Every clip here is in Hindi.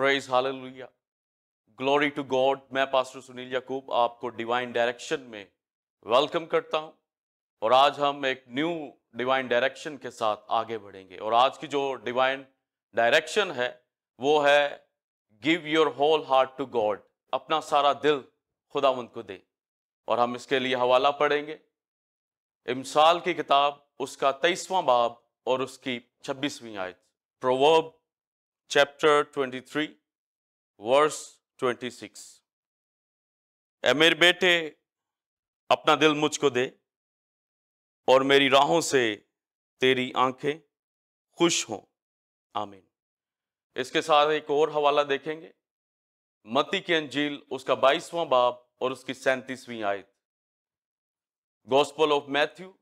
Praise hallelujah glory to God मैं पास्टर सुनील याकूब आपको डिवाइन डायरेक्शन में वेलकम करता हूं और आज हम एक न्यू डिवाइन डायरेक्शन के साथ आगे बढ़ेंगे और आज की जो डिवाइन डायरेक्शन है वो है give your whole heart to God अपना सारा दिल खुदावंद को दे और हम इसके लिए हवाला पढ़ेंगे इमसाल की किताब उसका तेईसवां बाब और उसकी छब्बीसवीं आयत प्रोवर्ब chapter 23, verse 26. ए मेरे बेटे अपना दिल मुझको दे और मेरी राहों से तेरी आंखें खुश हों आमीन इसके साथ एक और हवाला देखेंगे मती की अंजील उसका बाईसवां बाब और उसकी सैंतीसवीं आयत gospel of Matthew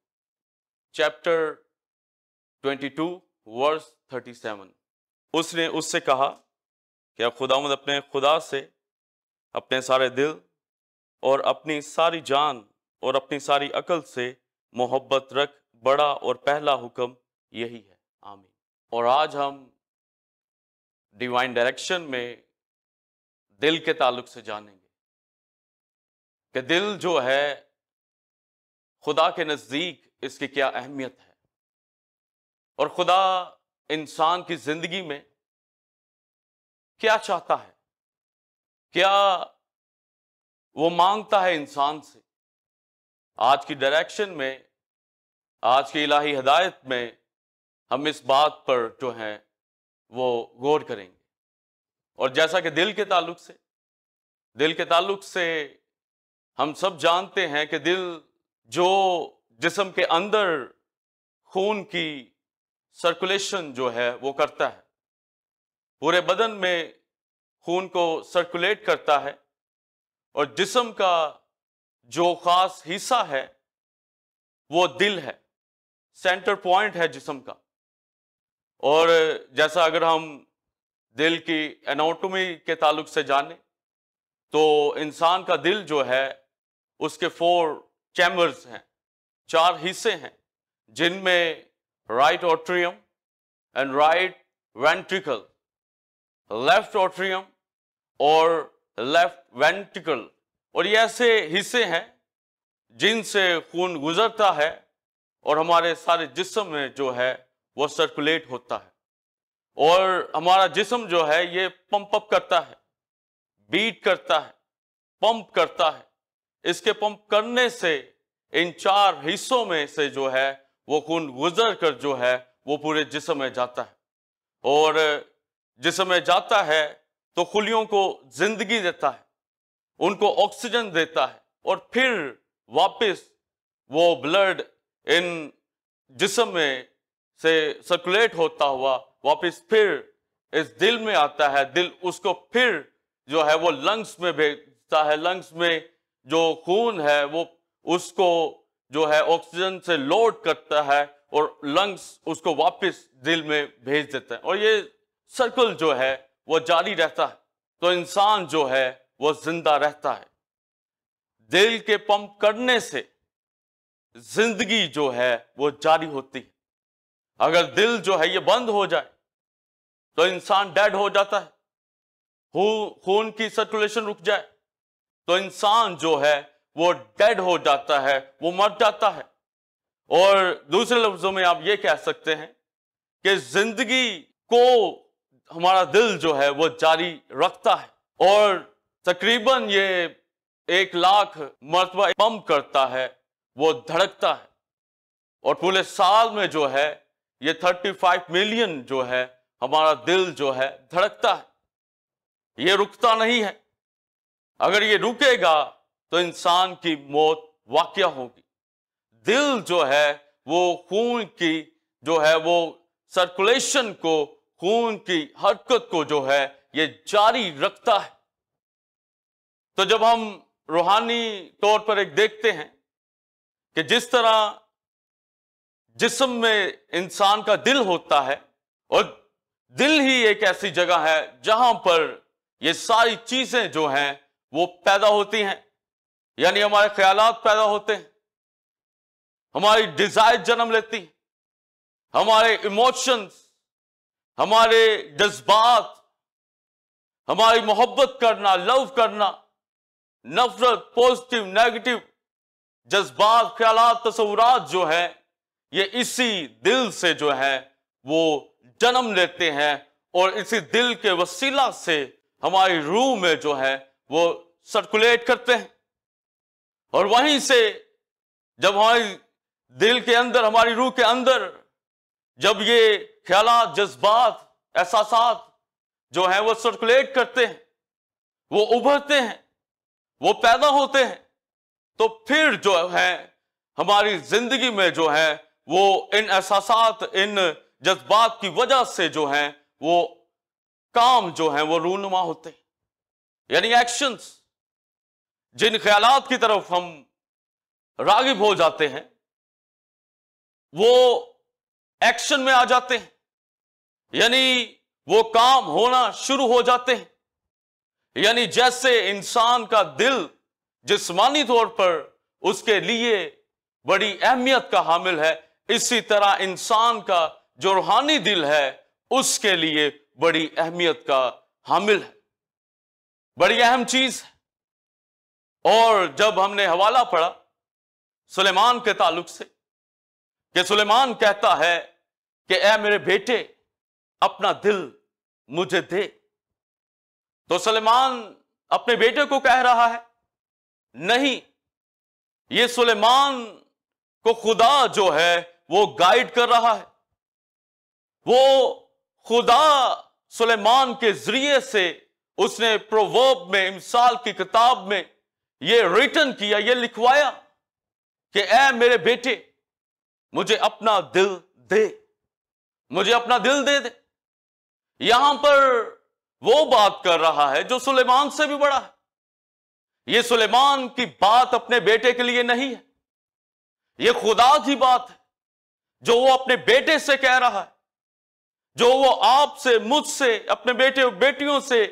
chapter 22 verse 37 उसने उससे कहा क्या खुदामद अपने खुदा से अपने सारे दिल और अपनी सारी जान और अपनी सारी अकल से मोहब्बत रख बड़ा और पहला हुक्म यही है आमीन और आज हम डिवाइन डायरेक्शन में दिल के ताल्लुक से जानेंगे कि दिल जो है खुदा के नज़दीक इसकी क्या अहमियत है और खुदा इंसान की जिंदगी में क्या चाहता है क्या वो मांगता है इंसान से आज की डायरेक्शन में आज की इलाही हदायत में हम इस बात पर जो हैं वो गौर करेंगे और जैसा कि दिल के ताल्लुक से दिल के ताल्लुक से हम सब जानते हैं कि दिल जो जिसम के अंदर खून की सर्कुलेशन जो है वो करता है पूरे बदन में खून को सर्कुलेट करता है और जिसम का जो ख़ास हिस्सा है वो दिल है सेंटर पॉइंट है जिसम का और जैसा अगर हम दिल की एनाटोमी के ताल्लुक से जाने तो इंसान का दिल जो है उसके फोर चैम्बर्स हैं चार हिस्से हैं जिनमें right atrium and right ventricle, left atrium और लेफ्ट वेंटिकल और ये ऐसे हिस्से हैं जिनसे खून गुजरता है और हमारे सारे जिसम में जो है वो सर्कुलेट होता है और हमारा जिसम जो है ये पंप अप करता है बीट करता है पंप करता है इसके पंप करने से इन चार हिस्सों में से जो है वो खून गुजर कर जो है वो पूरे जिसम में जाता है और जिसम में जाता है तो खुलियों को जिंदगी देता है उनको ऑक्सीजन देता है और फिर वापस वो ब्लड इन जिसम में से सर्कुलेट होता हुआ वापस फिर इस दिल में आता है दिल उसको फिर जो है वो लंग्स में भेजता है लंग्स में जो खून है वो उसको जो है ऑक्सीजन से लोड करता है और लंग्स उसको वापस दिल में भेज देते हैं और ये सर्कल जो है वो जारी रहता है तो इंसान जो है वो जिंदा रहता है दिल के पंप करने से जिंदगी जो है वो जारी होती है अगर दिल जो है ये बंद हो जाए तो इंसान डेड हो जाता है खून की सर्कुलेशन रुक जाए तो इंसान जो है वो डेड हो जाता है वो मर जाता है और दूसरे लफ्जों में आप ये कह सकते हैं कि जिंदगी को हमारा दिल जो है वो जारी रखता है और तकरीबन ये एक लाख मरतबा पम्प करता है वो धड़कता है और पूरे साल में जो है ये 35 मिलियन जो है हमारा दिल जो है धड़कता है ये रुकता नहीं है अगर ये रुकेगा तो इंसान की मौत वाक़ होगी दिल जो है वो खून की जो है वो सर्कुलेशन को खून की हरकत को जो है ये जारी रखता है तो जब हम रूहानी तौर पर एक देखते हैं कि जिस तरह जिसम में इंसान का दिल होता है और दिल ही एक ऐसी जगह है जहां पर ये सारी चीजें जो हैं वो पैदा होती हैं यानी हमारे ख्याल पैदा होते हैं हमारी डिजायर जन्म लेती हमारे इमोशंस हमारे जज्बात हमारी मोहब्बत करना लव करना नफरत पॉजिटिव नेगेटिव जज्बात ख्याल तस्वुरात जो है ये इसी दिल से जो है वो जन्म लेते हैं और इसी दिल के वसीला से हमारी रूह में जो है वो सर्कुलेट करते हैं और वहीं से जब हमारी दिल के अंदर हमारी रूह के अंदर जब ये ख्याल जज्बात एहसास जो है वो सर्कुलेट करते हैं वो उभरते हैं वो पैदा होते हैं तो फिर जो है हमारी जिंदगी में जो है वो इन एहसास इन जज्बात की वजह से जो है वो काम जो है वो रूनुमा होते हैं यानी एक्शंस जिन ख्याल की तरफ हम रागिब हो जाते हैं वो एक्शन में आ जाते हैं यानी वो काम होना शुरू हो जाते हैं यानी जैसे इंसान का दिल जिस्मानी तौर पर उसके लिए बड़ी अहमियत का हामिल है इसी तरह इंसान का जो रूहानी दिल है उसके लिए बड़ी अहमियत का हामिल है बड़ी अहम चीज है और जब हमने हवाला पढ़ा सुलेमान के ताल्लुक से कि सुलेमान कहता है कि ए मेरे बेटे अपना दिल मुझे दे तो सुलेमान अपने बेटे को कह रहा है नहीं ये सुलेमान को खुदा जो है वो गाइड कर रहा है वो खुदा सुलेमान के जरिए से उसने प्रोवोब में इमसाल की किताब में ये रिटर्न किया ये लिखवाया कि ए मेरे बेटे मुझे अपना दिल दे मुझे अपना दिल दे दे यहां पर वो बात कर रहा है जो सुलेमान से भी बड़ा है ये सुलेमान की बात अपने बेटे के लिए नहीं है ये खुदा की बात है जो वो अपने बेटे से कह रहा है जो वो आपसे मुझसे अपने बेटे और बेटियों से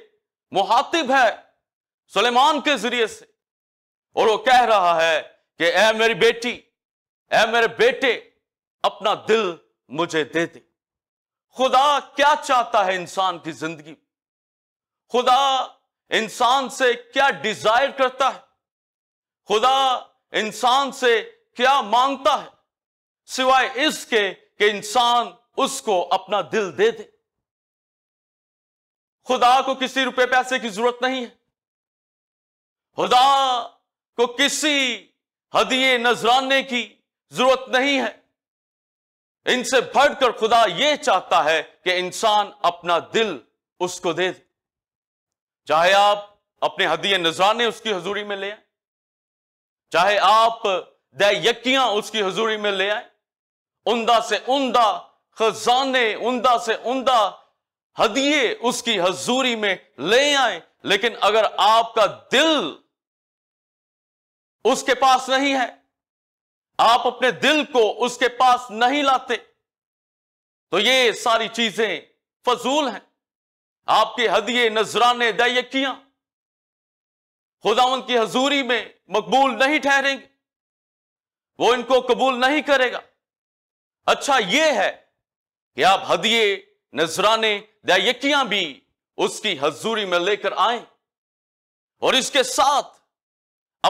मुहातिब है सुलेमान के जरिए से और वो कह रहा है कि ऐ मेरी बेटी ऐ मेरे बेटे अपना दिल मुझे दे दे खुदा क्या चाहता है इंसान की जिंदगी खुदा इंसान से क्या डिजायर करता है खुदा इंसान से क्या मांगता है सिवाय इसके कि इंसान उसको अपना दिल दे दे खुदा को किसी रुपए पैसे की जरूरत नहीं है खुदा को किसी हदिये नजराने की जरूरत नहीं है इनसे भरकर खुदा यह चाहता है कि इंसान अपना दिल उसको दे दे चाहे आप अपने हदिये नजराने उसकी हजूरी में ले आए चाहे आप दयकियां उसकी हजूरी में ले आए उमदा से उमदा खजाने उमदा से उमदा हदिये उसकी हजूरी में ले आए लेकिन अगर आपका दिल उसके पास नहीं है आप अपने दिल को उसके पास नहीं लाते तो ये सारी चीजें फजूल हैं आपके हदिये नजराने दयकियां खुदावन की हजूरी में मकबूल नहीं ठहरेंगे वो इनको कबूल नहीं करेगा अच्छा ये है कि आप हदिये नजराने दयकियां भी उसकी हजूरी में लेकर आए और इसके साथ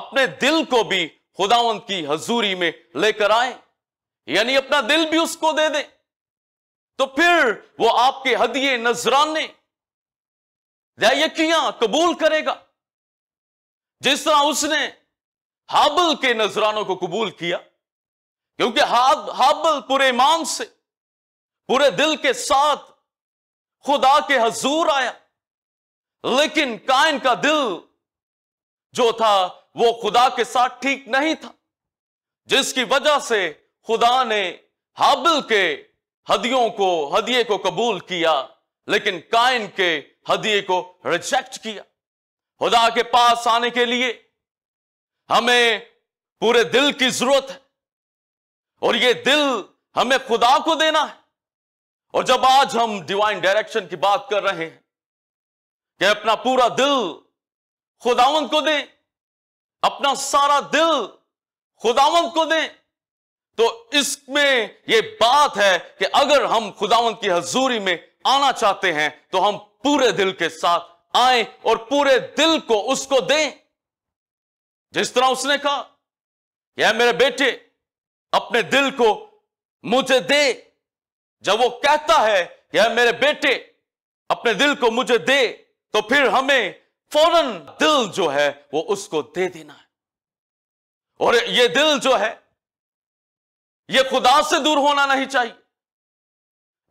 अपने दिल को भी खुदावंत की हजूरी में लेकर आए यानी अपना दिल भी उसको दे दे तो फिर वो आपके हदिये नजराने यकियां कबूल करेगा जिस तरह उसने हाबल के नजरानों को कबूल किया क्योंकि हाबल पूरे ईमान से पूरे दिल के साथ खुदा के हजूर आया लेकिन कायन का दिल जो था वो खुदा के साथ ठीक नहीं था जिसकी वजह से खुदा ने हाबिल के हदियों को हदिये को कबूल किया लेकिन कायन के हदिये को रिजेक्ट किया खुदा के पास आने के लिए हमें पूरे दिल की जरूरत है और ये दिल हमें खुदा को देना है और जब आज हम डिवाइन डायरेक्शन की बात कर रहे हैं कि अपना पूरा दिल खुदावंत को दें अपना सारा दिल खुदावंत को दें तो इसमें यह बात है कि अगर हम खुदावंत की हजूरी में आना चाहते हैं तो हम पूरे दिल के साथ आए और पूरे दिल को उसको दें जिस तरह उसने कहा यह मेरे बेटे अपने दिल को मुझे दे जब वो कहता है यह मेरे बेटे अपने दिल को मुझे दे तो फिर हमें फौरन दिल जो है वो उसको दे देना है और ये दिल जो है ये खुदा से दूर होना नहीं चाहिए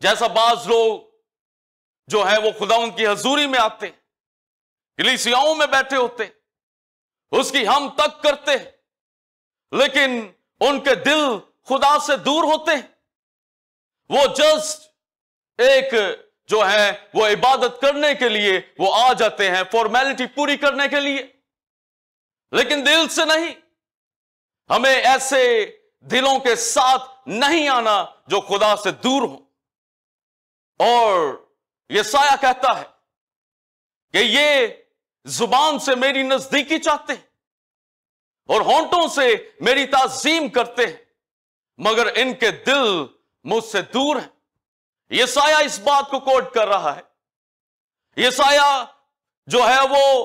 जैसा बाज लोग जो है वो खुदा उनकी हजूरी में आते इलीसियाओं में बैठे होते उसकी हम तक करते हैं लेकिन उनके दिल खुदा से दूर होते हैं वो जस्ट एक जो है वो इबादत करने के लिए वो आ जाते हैं फॉर्मेलिटी पूरी करने के लिए लेकिन दिल से नहीं हमें ऐसे दिलों के साथ नहीं आना जो खुदा से दूर हो और ये साया कहता है कि ये जुबान से मेरी नजदीकी चाहते हैं और होंटों से मेरी ताजीम करते हैं मगर इनके दिल मुझसे दूर हैं ये साया इस बात को कोट कर रहा है ये साया जो है वो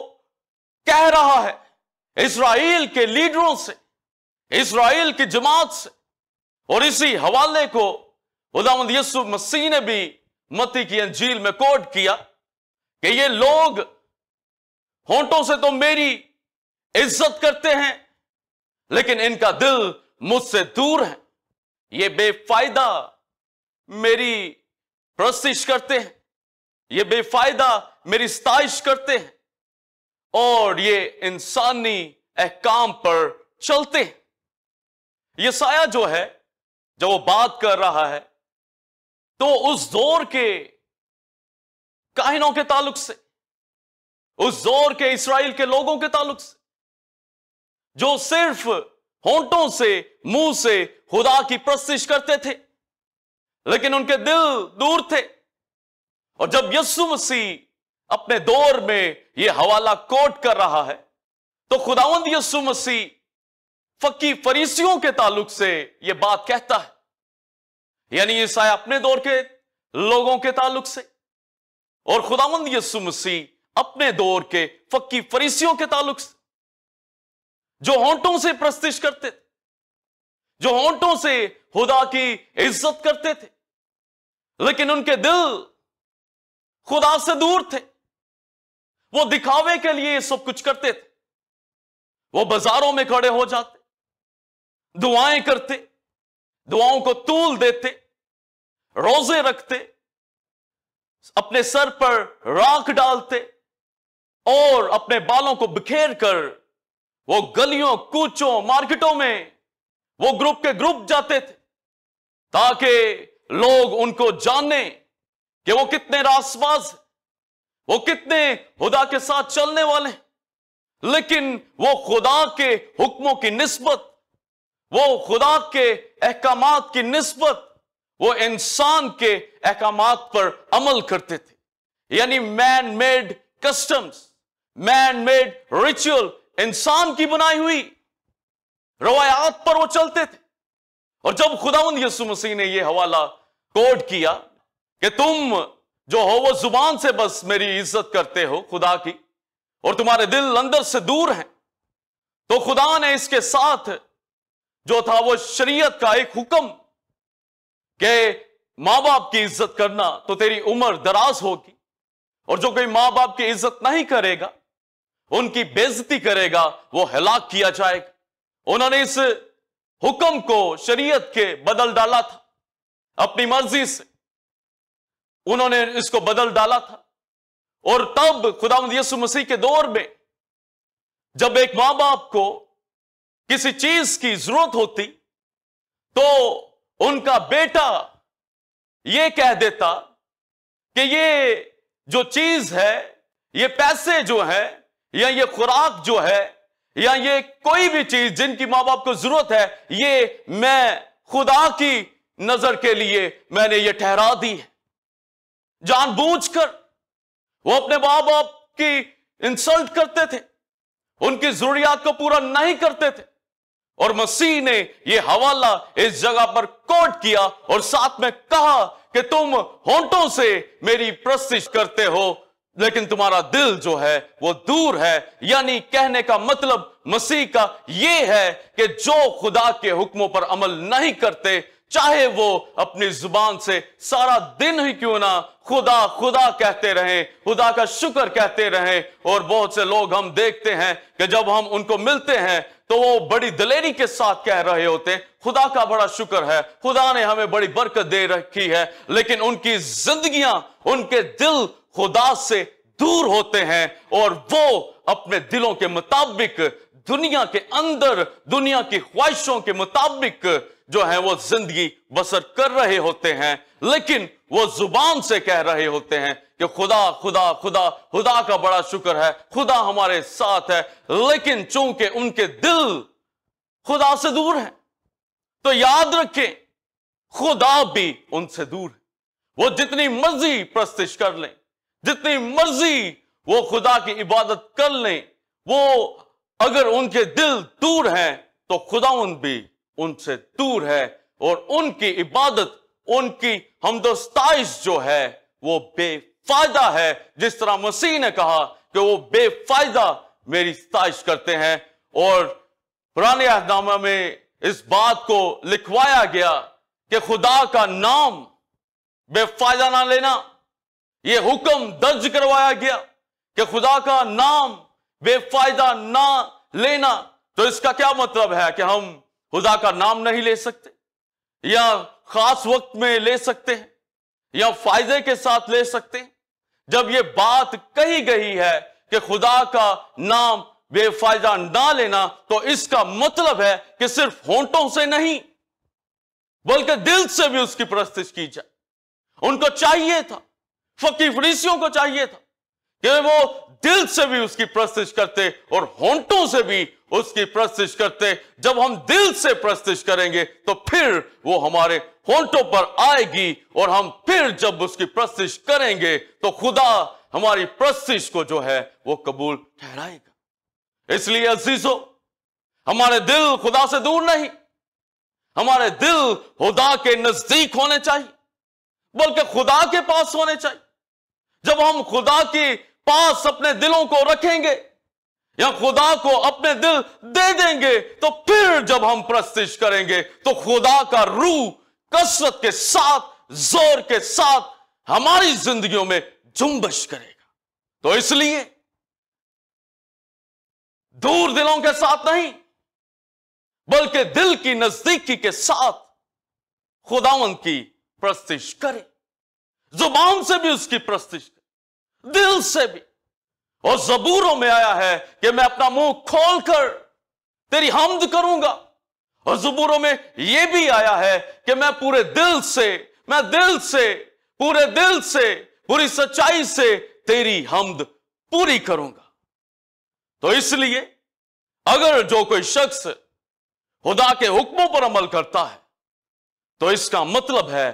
कह रहा है इसराइल के लीडरों से इसराइल की जमात से और इसी हवाले को उदामद यसु मसीह ने भी मती की अंजील में कोट किया कि ये लोग होंठों से तो मेरी इज्जत करते हैं लेकिन इनका दिल मुझसे दूर है ये बेफायदा मेरी प्रस्तिश करते हैं ये बेफायदा मेरी स्ताइश करते हैं और ये इंसानी अहकाम पर चलते हैं ये साया जो है जब वो बात कर रहा है तो उस दौर के काहिनों के ताल्लुक से उस दौर के इसराइल के लोगों के ताल्लुक से जो सिर्फ होंटों से मुंह से खुदा की प्रस्तिश करते थे लेकिन उनके दिल दूर थे और जब यस्सु मसीह अपने दौर में यह हवाला कोट कर रहा है तो खुदावंद यस्सु मसीह फकी फरीसियों के ताल्लुक से यह बात कहता है यानी ईसाया अपने दौर के लोगों के ताल्लुक से और खुदावंद यस्सु मसीह अपने दौर के फकी फरीसियों के ताल्लुक से जो होंटों से प्रस्तिश करते थे जो होंटों से खुदा की इज्जत करते थे लेकिन उनके दिल खुदा से दूर थे वो दिखावे के लिए ये सब कुछ करते थे वो बाजारों में खड़े हो जाते दुआएं करते दुआओं को तूल देते रोजे रखते अपने सर पर राख डालते और अपने बालों को बिखेर कर वो गलियों कूचों मार्केटों में वो ग्रुप के ग्रुप जाते थे ताकि लोग उनको जानने कि वो कितने रासबाज वो कितने खुदा के साथ चलने वाले लेकिन वो खुदा के हुक्मों की नस्बत वो खुदा के अहकाम की नस्बत वो इंसान के अहकाम पर अमल करते थे यानी man made customs man made ritual इंसान की बनाई हुई रवायात पर वो चलते थे और जब खुदाउन यसु मसीह ने यह हवाला कोट किया कि तुम जो हो वो जुबान से बस मेरी इज्जत करते हो खुदा की और तुम्हारे दिल अंदर से दूर हैं तो खुदा ने इसके साथ जो था वो शरीयत का एक हुक्म के मां बाप की इज्जत करना तो तेरी उम्र दराज होगी और जो कोई मां बाप की इज्जत नहीं करेगा उनकी बेजती करेगा वो हलाक किया जाएगा उन्होंने इस हुक्म को शरीयत के बदल डाला था अपनी मर्जी से उन्होंने इसको बदल डाला था और तब खुदा यसु मसीह के दौर में जब एक मां बाप को किसी चीज की जरूरत होती तो उनका बेटा यह कह देता कि ये जो चीज है ये पैसे जो है या ये खुराक जो है या ये कोई भी चीज जिनकी मां बाप को जरूरत है ये मैं खुदा की नजर के लिए मैंने ये ठहरा दी है जानबूझकर वो अपने मां बाप की इंसल्ट करते थे उनकी जरूरियात को पूरा नहीं करते थे और मसीह ने यह हवाला इस जगह पर कोट किया और साथ में कहा कि तुम होंटों से मेरी प्रस्तिश करते हो लेकिन तुम्हारा दिल जो है वो दूर है यानी कहने का मतलब मसीह का ये है कि जो खुदा के हुक्मों पर अमल नहीं करते चाहे वो अपनी जुबान से सारा दिन ही क्यों ना खुदा खुदा कहते रहे खुदा का शुक्र कहते रहे और बहुत से लोग हम देखते हैं कि जब हम उनको मिलते हैं तो वो बड़ी दलेरी के साथ कह रहे होते खुदा का बड़ा शुक्र है खुदा ने हमें बड़ी बरकत दे रखी है लेकिन उनकी जिंदगियां उनके दिल खुदा से दूर होते हैं और वो अपने दिलों के मुताबिक दुनिया के अंदर दुनिया की ख्वाहिशों के मुताबिक जो है वो जिंदगी बसर कर रहे होते हैं लेकिन वो जुबान से कह रहे होते हैं कि खुदा खुदा खुदा खुदा का बड़ा शुक्र है खुदा हमारे साथ है लेकिन चूंकि उनके दिल खुदा से दूर है तो याद रखें खुदा भी उनसे दूर है वो जितनी मर्जी प्रस्तिश कर लें जितनी मर्जी वो खुदा की इबादत कर ले वो अगर उनके दिल दूर हैं तो खुदाउन भी उनसे दूर है और उनकी इबादत उनकी हमदोस्ताइश जो है वो बेफायदा है जिस तरह मसीह ने कहा कि वो बेफायदा मेरी स्ताइश करते हैं और पुराने अहदामा में इस बात को लिखवाया गया कि खुदा का नाम बेफायदा ना लेना ये हुक्म दर्ज करवाया गया कि खुदा का नाम बेफायदा ना लेना तो इसका क्या मतलब है कि हम खुदा का नाम नहीं ले सकते या खास वक्त में ले सकते हैं या फायदे के साथ ले सकते हैं जब ये बात कही गई है कि खुदा का नाम बेफायदा ना लेना तो इसका मतलब है कि सिर्फ होंठों से नहीं बल्कि दिल से भी उसकी प्रस्तिश की जाए उनको चाहिए था फकीफरीसियों को चाहिए था कि वो दिल से भी उसकी प्रस्तिश करते और होंटों से भी उसकी प्रस्तिश करते जब हम दिल से प्रस्तिश करेंगे तो फिर वो हमारे होंटों पर आएगी और हम फिर जब उसकी प्रस्तिश करेंगे तो खुदा हमारी प्रस्तिश को जो है वो कबूल ठहराएगा इसलिए अजीजों हमारे दिल खुदा से दूर नहीं हमारे दिल खुदा के नजदीक होने चाहिए बल्कि खुदा के पास होने चाहिए जब हम खुदा के पास अपने दिलों को रखेंगे या खुदा को अपने दिल दे देंगे तो फिर जब हम प्रस्तिश करेंगे तो खुदा का रूह कसरत के साथ जोर के साथ हमारी जिंदगियों में जुम्बश करेगा तो इसलिए दूर दिलों के साथ नहीं बल्कि दिल की नजदीकी के साथ खुदावन की प्रस्तिश करें जुबान से भी उसकी प्रस्तिश दिल से भी और जबूरों में आया है कि मैं अपना मुंह खोल कर तेरी हमद करूंगा और जबूरों में यह भी आया है कि मैं पूरे दिल से मैं दिल से पूरे दिल से पूरी सच्चाई से तेरी हमद पूरी करूंगा तो इसलिए अगर जो कोई शख्स खुदा के हुक्मों पर अमल करता है तो इसका मतलब है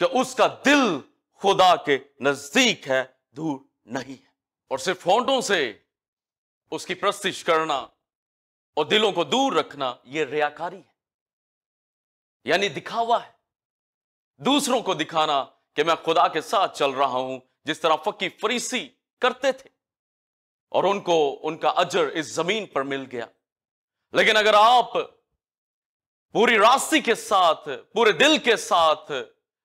कि उसका दिल खुदा के नजदीक है दूर नहीं है और सिर्फ होंठों से उसकी प्रस्तिश करना और दिलों को दूर रखना यह रियाकारी है यानी दिखावा है दूसरों को दिखाना कि मैं खुदा के साथ चल रहा हूं जिस तरह फकी फरीसी करते थे और उनको उनका अजर इस जमीन पर मिल गया लेकिन अगर आप पूरी रास्ती के साथ पूरे दिल के साथ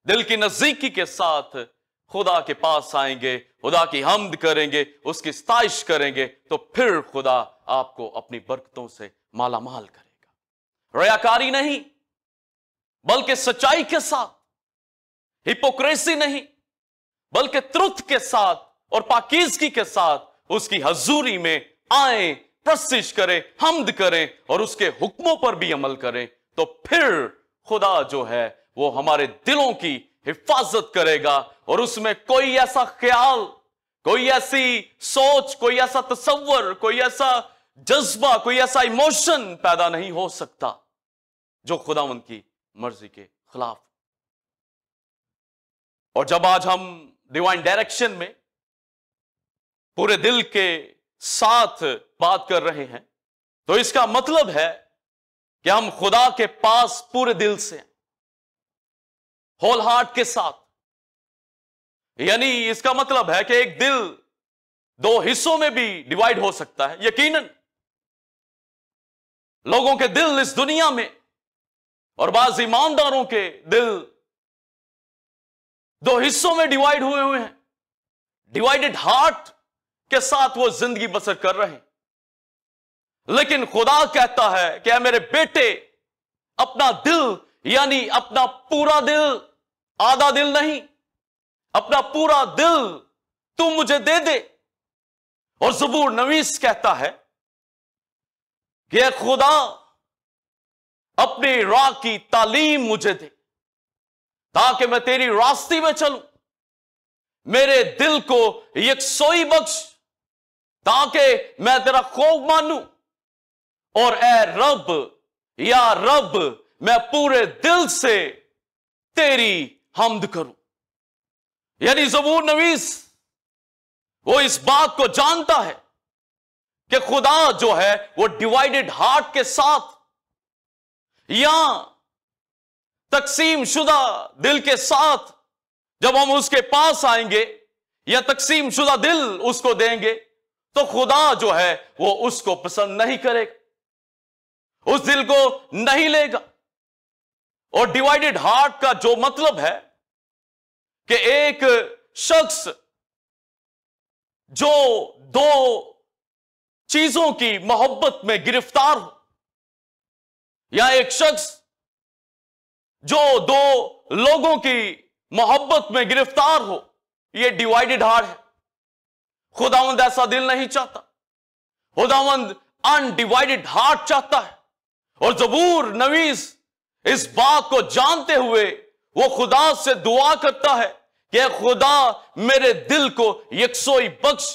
दिल की नजदीकी के साथ खुदा के पास आएंगे खुदा की हमद करेंगे उसकी स्ताइश करेंगे तो फिर खुदा आपको अपनी बरकतों से माला माल करेगा रयाकारी नहीं बल्कि सच्चाई के साथ हिपोक्रेसी नहीं बल्कि त्रुत के साथ और पाकिजगी के साथ उसकी हजूरी में आए प्रस्तिश करें हमद करें और उसके हुक्मों पर भी अमल करें तो फिर खुदा जो है वो हमारे दिलों की हिफाजत करेगा और उसमें कोई ऐसा ख्याल कोई ऐसी सोच कोई ऐसा तस्वर कोई ऐसा जज्बा कोई ऐसा इमोशन पैदा नहीं हो सकता जो खुदा उनकी मर्जी के खिलाफ और जब आज हम डिवाइन डायरेक्शन में पूरे दिल के साथ बात कर रहे हैं तो इसका मतलब है कि हम खुदा के पास पूरे दिल से हैं होल हार्ट के साथ यानी इसका मतलब है कि एक दिल दो हिस्सों में भी डिवाइड हो सकता है यकीनन लोगों के दिल इस दुनिया में और बाज ईमानदारों के दिल दो हिस्सों में डिवाइड हुए हुए हैं डिवाइडेड हार्ट के साथ वो जिंदगी बसर कर रहे हैं लेकिन खुदा कहता है कि मेरे बेटे अपना दिल यानी अपना पूरा दिल आधा दिल नहीं अपना पूरा दिल तू मुझे दे दे और जबूर नवीस कहता है कि खुदा अपनी राह की तालीम मुझे दे ताकि मैं तेरी रास्ती में चलूं मेरे दिल को एक सोई बख्श ताकि मैं तेरा खौफ मानू और ए रब या रब मैं पूरे दिल से तेरी हमद करूं यानी जबूर नवीस वो इस बात को जानता है कि खुदा जो है वो डिवाइडेड हार्ट के साथ या तकसीम शुदा दिल के साथ जब हम उसके पास आएंगे या तकसीम शुदा दिल उसको देंगे तो खुदा जो है वो उसको पसंद नहीं करेगा उस दिल को नहीं लेगा और डिवाइडेड हार्ट का जो मतलब है कि एक शख्स जो दो चीजों की मोहब्बत में गिरफ्तार हो या एक शख्स जो दो लोगों की मोहब्बत में गिरफ्तार हो यह डिवाइडेड हार्ट है खुदावंद ऐसा दिल नहीं चाहता खुदावंद अनडिवाइडेड हार्ट चाहता है और जबूर नवीज इस बात को जानते हुए वो खुदा से दुआ करता है कि खुदा मेरे दिल को यकसोई बख्श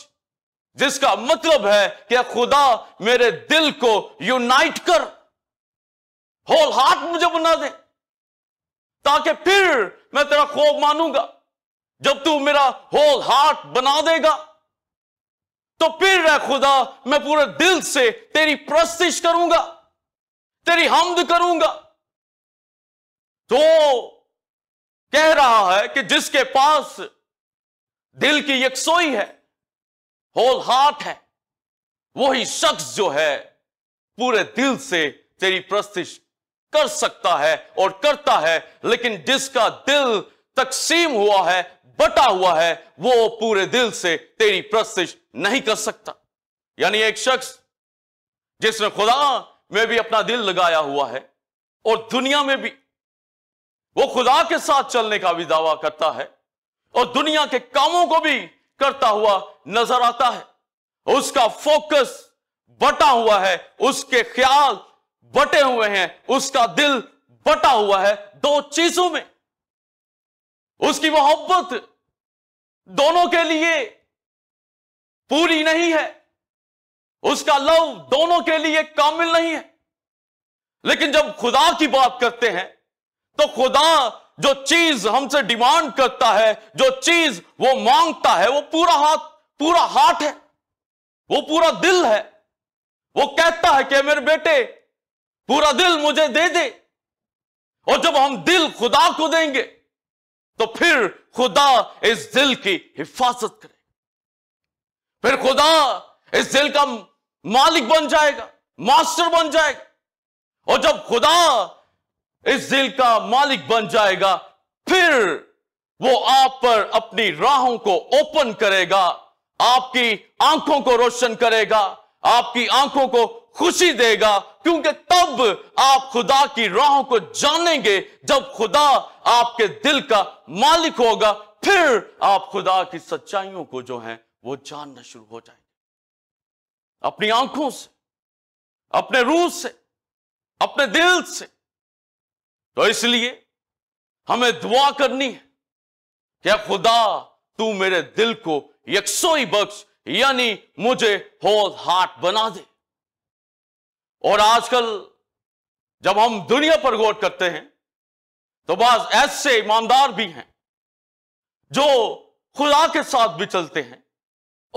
जिसका मतलब है कि खुदा मेरे दिल को यूनाइट कर होल हार्ट मुझे बना दे ताकि फिर मैं तेरा खौफ मानूंगा जब तू मेरा होल हार्ट बना देगा तो फिर रह खुदा मैं पूरे दिल से तेरी प्रस्तिश करूंगा तेरी हमद करूंगा कह रहा है कि जिसके पास दिल की यकसोई है होल हार्ट है वही शख्स जो है पूरे दिल से तेरी प्रस्तिश कर सकता है और करता है लेकिन जिसका दिल तकसीम हुआ है बटा हुआ है वो पूरे दिल से तेरी प्रस्तिश नहीं कर सकता यानी एक शख्स जिसने खुदा में भी अपना दिल लगाया हुआ है और दुनिया में भी वो खुदा के साथ चलने का भी दावा करता है और दुनिया के कामों को भी करता हुआ नजर आता है उसका फोकस बटा हुआ है उसके ख्याल बटे हुए हैं उसका दिल बटा हुआ है दो चीजों में उसकी मोहब्बत दोनों के लिए पूरी नहीं है उसका लव दोनों के लिए कामिल नहीं है लेकिन जब खुदा की बात करते हैं तो खुदा जो चीज हमसे डिमांड करता है जो चीज वो मांगता है वो पूरा हाथ पूरा हाथ है वो पूरा दिल है वो कहता है कि मेरे बेटे पूरा दिल मुझे दे दे और जब हम दिल खुदा को देंगे तो फिर खुदा इस दिल की हिफाजत करे फिर खुदा इस दिल का मालिक बन जाएगा मास्टर बन जाएगा और जब खुदा इस दिल का मालिक बन जाएगा फिर वो आप पर अपनी राहों को ओपन करेगा आपकी आंखों को रोशन करेगा आपकी आंखों को खुशी देगा क्योंकि तब आप खुदा की राहों को जानेंगे जब खुदा आपके दिल का मालिक होगा फिर आप खुदा की सच्चाइयों को जो है वो जानना शुरू हो जाएंगे अपनी आंखों से अपने रूह से अपने दिल से तो इसलिए हमें दुआ करनी है कि खुदा तू मेरे दिल को यकसोई बख्श यानी मुझे होल हार्ट बना दे और आजकल जब हम दुनिया पर गौर करते हैं तो बाज ऐसे ईमानदार भी हैं जो खुदा के साथ भी चलते हैं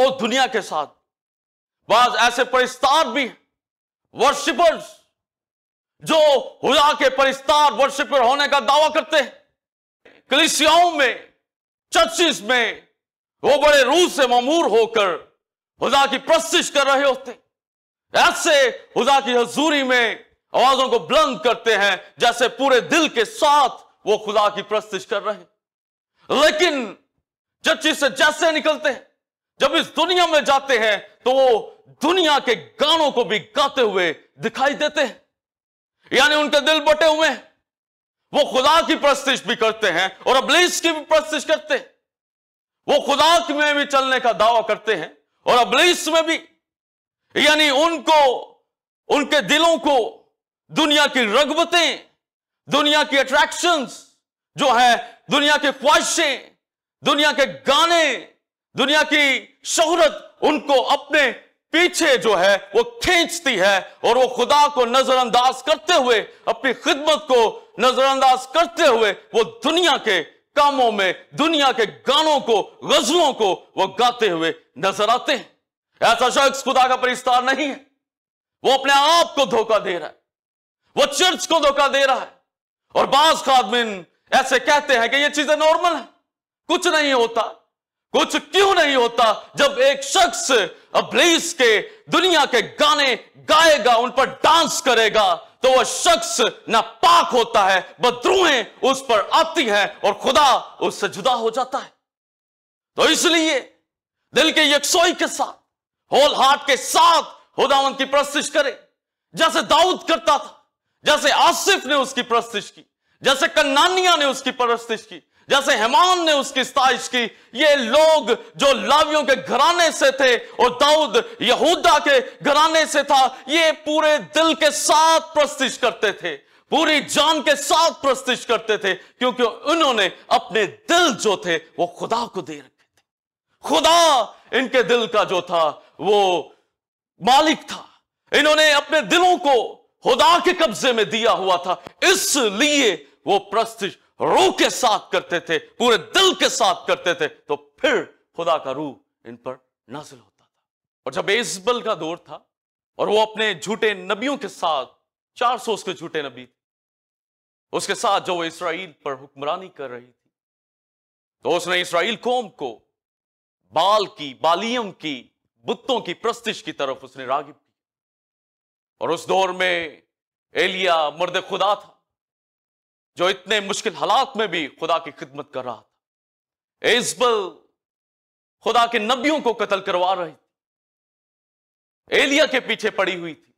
और दुनिया के साथ बाज ऐसे परिस्तार भी हैं वर्शिपर्स जो खुदा के परिस्तार वर्शिपर होने का दावा करते हैं कलिसियाओं में चर्चिस में वो बड़े रूह से ममूर होकर खुदा की प्रस्तिश कर रहे होते ऐसे खुदा की हजूरी में आवाजों को बुलंद करते हैं जैसे पूरे दिल के साथ वो खुदा की प्रस्तिश कर रहे लेकिन चर्चिस से जैसे निकलते हैं जब इस दुनिया में जाते हैं तो वो दुनिया के गानों को भी गाते हुए दिखाई देते हैं यानी उनके दिल बटे हुए हैं वो खुदा की प्रस्तिश भी करते हैं और अबलीस की भी प्रस्तिश करते हैं वो खुदा में भी चलने का दावा करते हैं और अबलीस में भी यानी उनको उनके दिलों को दुनिया की रगबतें दुनिया की अट्रैक्शंस जो है दुनिया की ख्वाहिशें दुनिया के गाने दुनिया की शोहरत उनको अपने पीछे जो है वो खींचती है और वो खुदा को नजरअंदाज करते हुए अपनी खिदमत को नजरअंदाज करते हुए वो दुनिया के कामों में दुनिया के गानों को गजलों को वो गाते हुए नजर आते हैं ऐसा शख्स खुदा का परिस्तार नहीं है वो अपने आप को धोखा दे रहा है वो चर्च को धोखा दे रहा है और बाज खादमिन ऐसे कहते हैं कि ये चीजें नॉर्मल है कुछ नहीं होता कुछ क्यों नहीं होता जब एक शख्स अब्लीस के दुनिया के गाने गाएगा उन पर डांस करेगा तो वह शख्स ना पाक होता है बदरूहें उस पर आती हैं और खुदा उससे जुदा हो जाता है तो इसलिए दिल के यकसोई के साथ होल हार्ट के साथ खुदावन की प्रस्तिश करे जैसे दाऊद करता था जैसे आसिफ ने उसकी प्रस्तिश की जैसे कन्नानिया ने उसकी प्रस्तिश की जैसे हेमान ने उसकी स्ताइश की ये लोग जो लावियों के घराने से थे और दाऊद यहूदा के घराने से था ये पूरे दिल के साथ प्रस्तिश करते थे पूरी जान के साथ प्रस्तिश करते थे क्योंकि उन्होंने अपने दिल जो थे वो खुदा को दे रखे थे खुदा इनके दिल का जो था वो मालिक था इन्होंने अपने दिलों को खुदा के कब्जे में दिया हुआ था इसलिए वो प्रस्तिश रूह के साथ करते थे पूरे दिल के साथ करते थे तो फिर खुदा का रूह इन पर नाजिल होता था और जब एजबल का दौर था और वो अपने झूठे नबियों के साथ चार सौ उसके झूठे नबी थे उसके साथ जो वो इसराइल पर हुक्मरानी कर रही थी तो उसने इसराइल कौम को बाल की बालियम की बुतों की प्रस्तिश की तरफ उसने रागिब किया और उस दौर में एलिया मर्द खुदा था जो इतने मुश्किल हालात में भी खुदा की खिदमत कर रहा था एजबल खुदा के नबियों को कत्ल करवा रही थी एलिया के पीछे पड़ी हुई थी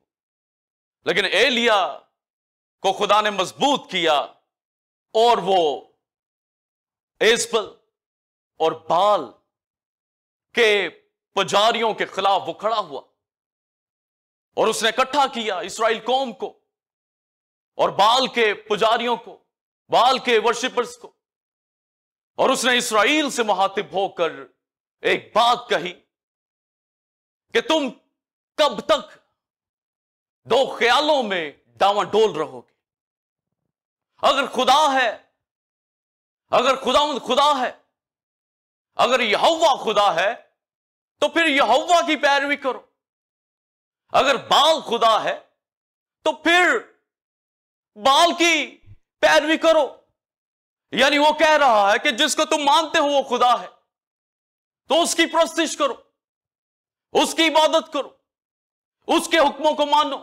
लेकिन एलिया को खुदा ने मजबूत किया और वो एजबल और बाल के पुजारियों के खिलाफ वो खड़ा हुआ और उसने इकट्ठा किया इसराइल कौम को और बाल के पुजारियों को बाल के वर्शिपर्स को और उसने इसराइल से मुहातिब होकर एक बात कही कि तुम कब तक दो ख्यालों में डोल रहोगे अगर खुदा है अगर खुदा खुदा है अगर यहवा खुदा है तो फिर यहवा की पैरवी करो अगर बाल खुदा है तो फिर बाल की पैरवी करो यानी वो कह रहा है कि जिसको तुम मानते हो वो खुदा है तो उसकी प्रस्तिश करो उसकी इबादत करो उसके हुक्मों को मानो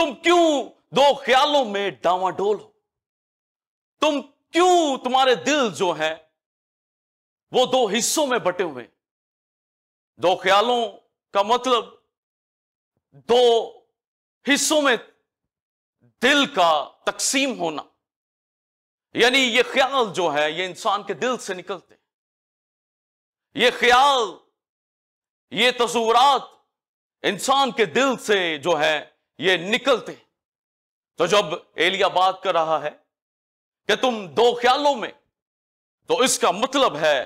तुम क्यों दो ख्यालों में डावाडोल हो तुम क्यों तुम्हारे दिल जो है वो दो हिस्सों में बटे हुए दो ख्यालों का मतलब दो हिस्सों में दिल का तकसीम होना यानी ये ख्याल जो है ये इंसान के दिल से निकलते ये ख्याल ये तस्वुरात इंसान के दिल से जो है ये निकलते तो जब एलिया बात कर रहा है कि तुम दो ख्यालों में तो इसका मतलब है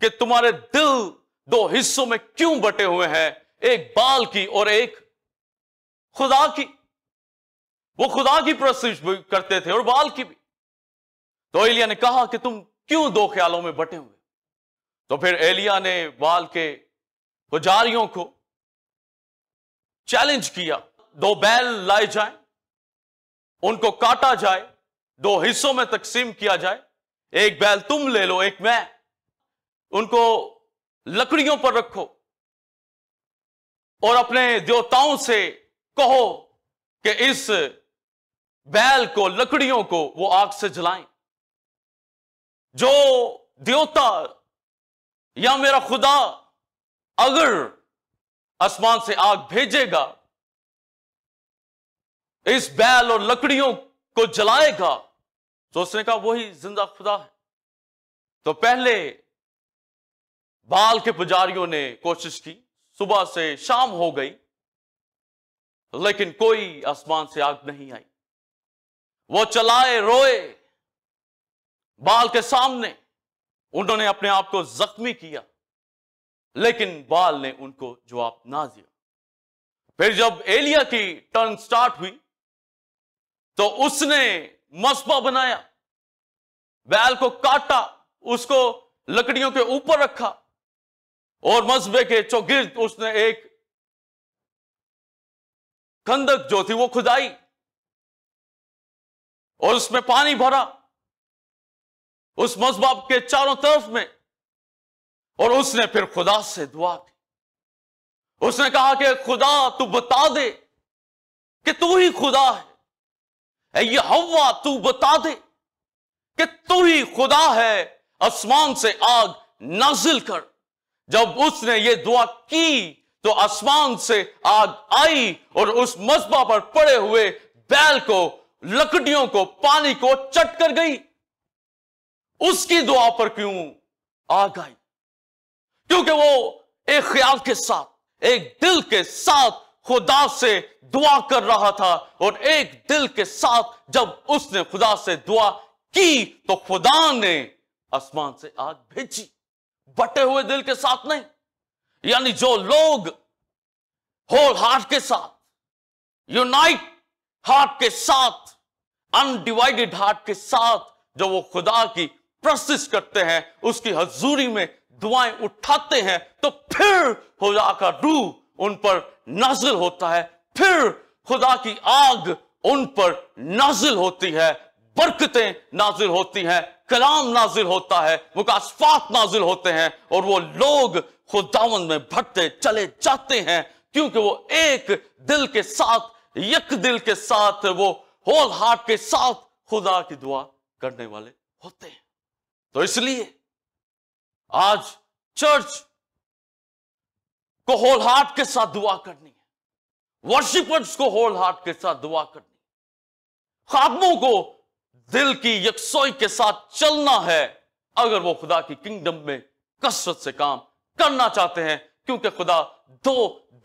कि तुम्हारे दिल दो हिस्सों में क्यों बटे हुए हैं एक बाल की और एक खुदा की वो खुदा की प्रस्तुत करते थे और बाल की भी तो एलिया ने कहा कि तुम क्यों दो ख्यालों में बटे हुए तो फिर एलिया ने बाल के पुजारियों को चैलेंज किया दो बैल लाए जाए उनको काटा जाए दो हिस्सों में तकसीम किया जाए एक बैल तुम ले लो एक मैं उनको लकड़ियों पर रखो और अपने देवताओं से कहो कि इस बैल को लकड़ियों को वो आग से जलाएं जो देवता या मेरा खुदा अगर आसमान से आग भेजेगा इस बैल और लकड़ियों को जलाएगा तो उसने कहा वही जिंदा खुदा है तो पहले बाल के पुजारियों ने कोशिश की सुबह से शाम हो गई लेकिन कोई आसमान से आग नहीं आई वो चलाए रोए बाल के सामने उन्होंने अपने आप को जख्मी किया लेकिन बाल ने उनको जवाब ना दिया फिर जब एलिया की टर्न स्टार्ट हुई तो उसने मसबा बनाया बैल को काटा उसको लकड़ियों के ऊपर रखा और मसबे के चौगिर्द उसने एक खंदक जो थी वो खुदाई और उसमें पानी भरा उस मजबाब के चारों तरफ में और उसने फिर खुदा से दुआ की उसने कहा कि खुदा तू बता दे कि तू ही खुदा है ये हवा तू बता दे कि तू ही खुदा है आसमान से आग नाजिल कर जब उसने ये दुआ की तो आसमान से आग आई और उस मजबा पर पड़े हुए बैल को लकड़ियों को पानी को चट कर गई उसकी दुआ पर क्यों आग आई क्योंकि वो एक ख्याल के साथ एक दिल के साथ खुदा से दुआ कर रहा था और एक दिल के साथ जब उसने खुदा से दुआ की तो खुदा ने आसमान से आग भेजी बटे हुए दिल के साथ नहीं यानी जो लोग होल हार्ट के साथ यूनाइट हार्ट के साथ अनडिवाइडेड हार्ट के साथ जो वो खुदा की प्रस्तुत करते हैं उसकी हजूरी में दुआएं उठाते हैं तो फिर खुदा का रू उन पर नाजिल होता है फिर खुदा की आग उन पर नाजिल होती है बरकतें नाजिल होती हैं कलाम नाजिल होता है मुकाशफात नाजिल होते हैं और वो लोग खुदावन में भटते चले जाते हैं क्योंकि वो एक दिल के साथ यक दिल के साथ वो होल हार्ट के साथ खुदा की दुआ करने वाले होते हैं तो इसलिए आज चर्च को होल हार्ट के साथ दुआ करनी है वर्शिपर्स को होल हार्ट के साथ दुआ करनी है खादमों को दिल की यकसोई के साथ चलना है अगर वो खुदा की किंगडम में कसरत से काम करना चाहते हैं क्योंकि खुदा दो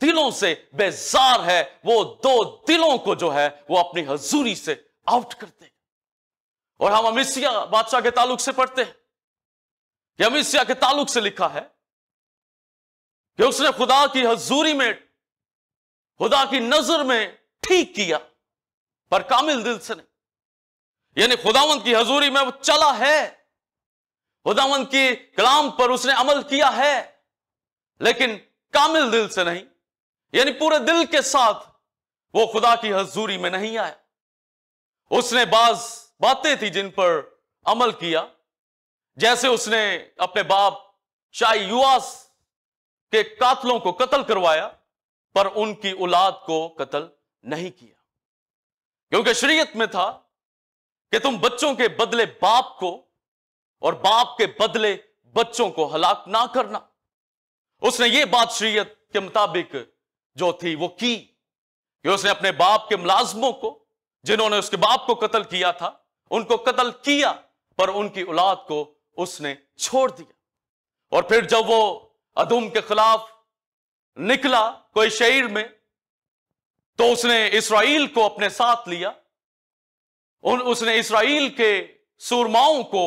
दिलों से बेजार है वो दो दिलों को जो है वो अपनी हजूरी से आउट करते हैं और हम अमिसिया बादशाह के ताल्लुक से पढ़ते हैं यमिसिया के ताल्लुक से लिखा है कि उसने खुदा की हजूरी में खुदा की नजर में ठीक किया पर कामिल दिल से नहीं यानी खुदावंत की हजूरी में वो चला है खुदावंत की कलाम पर उसने अमल किया है लेकिन कामिल दिल से नहीं यानी पूरे दिल के साथ वो खुदा की हजूरी में नहीं आया उसने बाज बातें थी जिन पर अमल किया जैसे उसने अपने बाप शाह युवास के कातलों को कत्ल करवाया पर उनकी औलाद को कत्ल नहीं किया क्योंकि शरीयत में था कि तुम बच्चों के बदले बाप को और बाप के बदले बच्चों को हलाक ना करना उसने ये बात शरीयत के मुताबिक जो थी वो की कि उसने अपने बाप के मुलाजमों को जिन्होंने उसके बाप को कत्ल किया था उनको कत्ल किया पर उनकी औलाद को उसने छोड़ दिया और फिर जब वो अदुम के खिलाफ निकला कोई शहर में तो उसने इसराइल को अपने साथ लिया उन उसने इसराइल के सुरमाओं को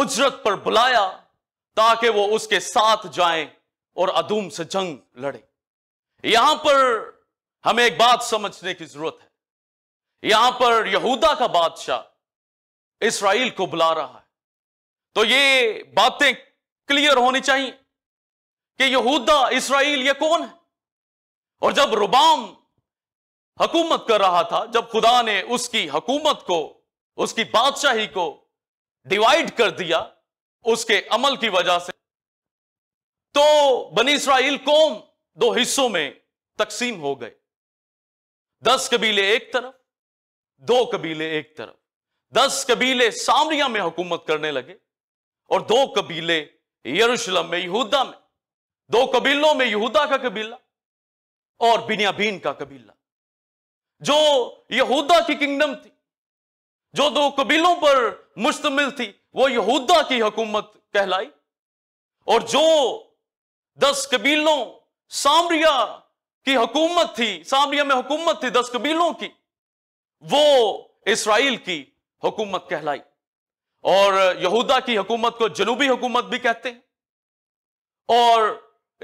उजरत पर बुलाया ताकि वो उसके साथ जाएं और अदूम से जंग लड़े यहां पर हमें एक बात समझने की जरूरत है यहां पर यहूदा का बादशाह इसराइल को बुला रहा है तो ये बातें क्लियर होनी चाहिए कि यहूदा इसराइल ये कौन है और जब रुबाम हकूमत कर रहा था जब खुदा ने उसकी हकूमत को उसकी बादशाही को डिवाइड कर दिया उसके अमल की वजह से तो बनी इसराइल कौम दो हिस्सों में तकसीम हो गए दस कबीले एक तरफ दो कबीले एक तरफ दस कबीले सामरिया में हुकूमत करने लगे और दो कबीले यरूशलेम में यहूदा में दो कबीलों में यहूदा का कबीला और बिनियाबीन का कबीला जो यहूदा की किंगडम थी जो दो कबीलों पर मुश्तमिल थी वो यहूदा की हुकूमत कहलाई और जो दस कबीलों सामरिया की हुकूमत थी सामरिया में हुकूमत थी दस कबीलों की वो इसराइल की हुकूमत कहलाई और यहूदा की हुकूमत को जनूबी हुकूमत भी कहते हैं और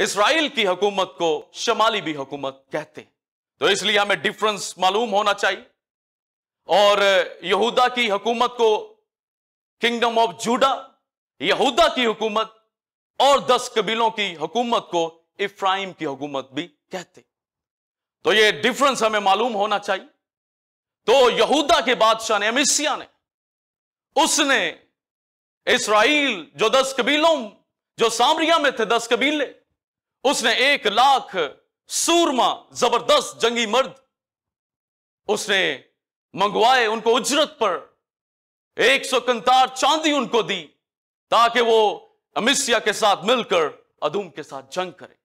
इसराइल की हुकूमत को शमाली भी हुकूमत कहते हैं तो इसलिए हमें डिफरेंस मालूम होना चाहिए और यहूदा की हुकूमत को किंगडम ऑफ जूडा यहूदा की हुकूमत और दस कबीलों की हुकूमत को इफ्राइम की हुकूमत भी कहते तो ये डिफरेंस हमें मालूम होना चाहिए तो यहूदा के बादशाह ने मिसिया ने उसने इसराइल जो दस कबीलों जो सामरिया में थे दस कबीले उसने एक लाख सूरमा जबरदस्त जंगी मर्द उसने मंगवाए उनको उजरत पर एक सौ कंतार चांदी उनको दी ताकि वो अमिसिया के साथ मिलकर अदूम के साथ जंग करे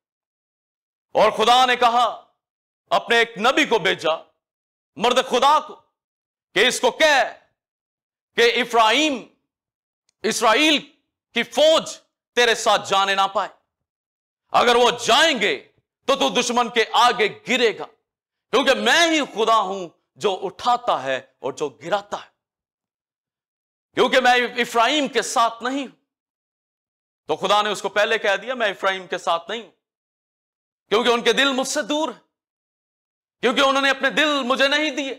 और खुदा ने कहा अपने एक नबी को भेजा मर्द खुदा को कि इसको कह कि इफ्राहिम इसराइल की फौज तेरे साथ जाने ना पाए अगर वो जाएंगे तो तू दुश्मन के आगे गिरेगा क्योंकि मैं ही खुदा हूं जो उठाता है और जो गिराता है क्योंकि मैं इफ्राहिम के साथ नहीं हूं तो खुदा ने उसको पहले कह दिया मैं इफ्राहिम के साथ नहीं हूं क्योंकि उनके दिल मुझसे दूर है क्योंकि उन्होंने अपने दिल मुझे नहीं दिए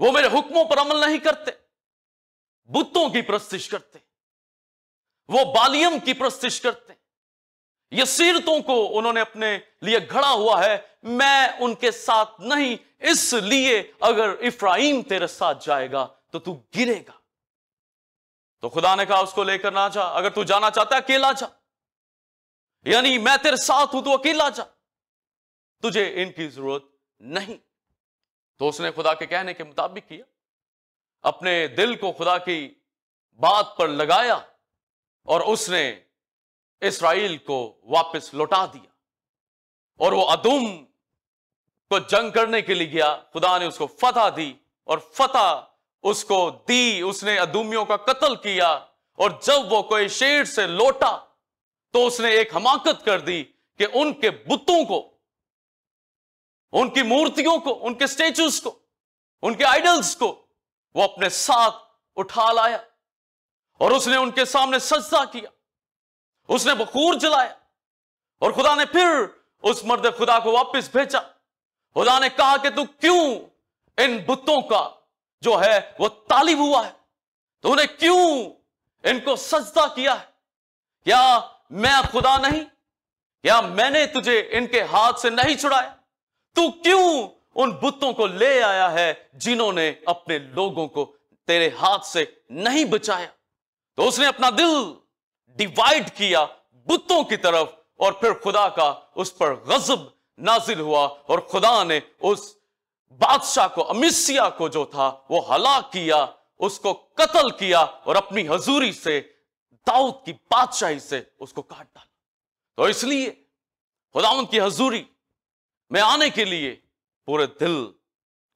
वो मेरे हुक्मों पर अमल नहीं करते बुतों की प्रस्तिश करते वो बालियम की प्रस्तिश करते ये सीरतों को उन्होंने अपने लिए घड़ा हुआ है मैं उनके साथ नहीं इसलिए अगर इफ्राहिम तेरे साथ जाएगा तो तू गिरेगा तो खुदा ने कहा उसको लेकर ना जा अगर तू जाना चाहता है अकेला जा यानी मैं तेरे साथ हूं तो अकेला जा तुझे इनकी जरूरत नहीं तो उसने खुदा के कहने के मुताबिक किया अपने दिल को खुदा की बात पर लगाया और उसने इसराइल को वापस लौटा दिया और वो अदुम को जंग करने के लिए गया खुदा ने उसको फतह दी और फतह उसको दी उसने अदूमियों का कत्ल किया और जब वो कोई शेर से लौटा तो उसने एक हमाकत कर दी कि उनके बुतों को उनकी मूर्तियों को उनके स्टेचूस को उनके आइडल्स को वो अपने साथ उठा लाया और उसने उनके सामने सजदा किया उसने बखूर जलाया और खुदा ने फिर उस मर्द खुदा को वापस भेजा खुदा ने कहा कि तू क्यों इन बुतों का जो है वो तालिब हुआ है तूने क्यों इनको सजदा किया है क्या मैं खुदा नहीं क्या मैंने तुझे इनके हाथ से नहीं छुड़ाया तू क्यों उन बुतों को ले आया है जिन्होंने अपने लोगों को तेरे हाथ से नहीं बचाया तो उसने अपना दिल डिवाइड किया बुतों की तरफ और फिर खुदा का उस पर गजब नाजिल हुआ और खुदा ने उस बादशाह को अमिसिया को जो था वो हलाक किया उसको कत्ल किया और अपनी हजूरी से दाऊद की बादशाही से उसको काट डाला तो इसलिए खुदा की हजूरी में आने के लिए पूरे दिल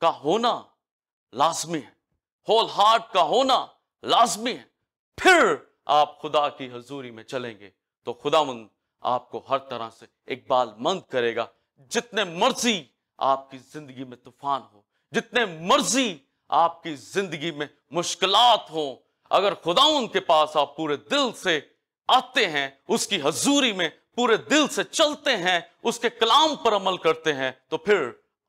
का होना लाजमी है होल हार्ट का होना लाजमी है फिर आप खुदा की हजूरी में चलेंगे तो मंद आपको हर तरह से इकबाल मंद करेगा जितने मर्जी आपकी जिंदगी में तूफान हो जितने मर्जी आपकी जिंदगी में मुश्किलात हो अगर खुदा उनके पास आप पूरे दिल से आते हैं उसकी हजूरी में पूरे दिल से चलते हैं उसके कलाम पर अमल करते हैं तो फिर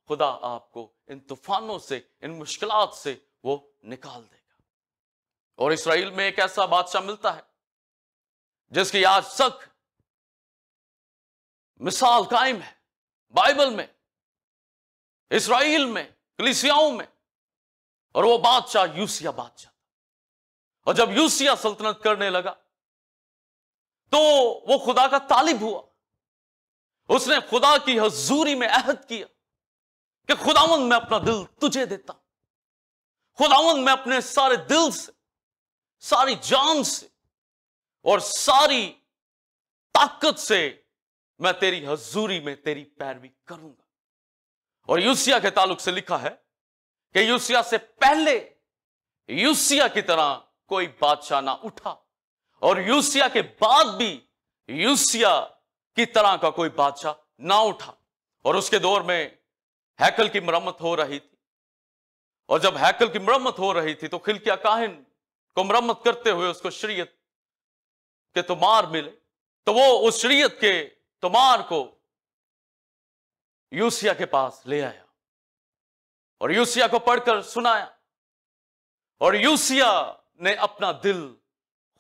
खुदा आपको इन तूफानों से इन मुश्किल से वो निकाल देगा और इसराइल में एक ऐसा बादशाह मिलता है जिसकी आज तक मिसाल कायम है बाइबल में इसराइल में कलिसियाओं में और वो बादशाह यूसिया बादशाह और जब यूसिया सल्तनत करने लगा तो वो खुदा का तालिब हुआ उसने खुदा की हजूरी में अहद किया कि खुदावन मैं अपना दिल तुझे देता खुदावन मैं अपने सारे दिल से सारी जान से और सारी ताकत से मैं तेरी हजूरी में तेरी पैरवी करूंगा और यूसिया के ताल्लुक से लिखा है कि यूसिया से पहले यूसिया की तरह कोई बादशाह ना उठा और यूसिया के बाद भी यूसिया की तरह का कोई बादशाह ना उठा और उसके दौर में हैकल की मरम्मत हो रही थी और जब हैकल की मरम्मत हो रही थी तो खिलकिया काहिन को मरम्मत करते हुए उसको शरीयत के तुमार मिले तो वो उस शरीयत के तुमार को यूसिया के पास ले आया और यूसिया को पढ़कर सुनाया और यूसिया ने अपना दिल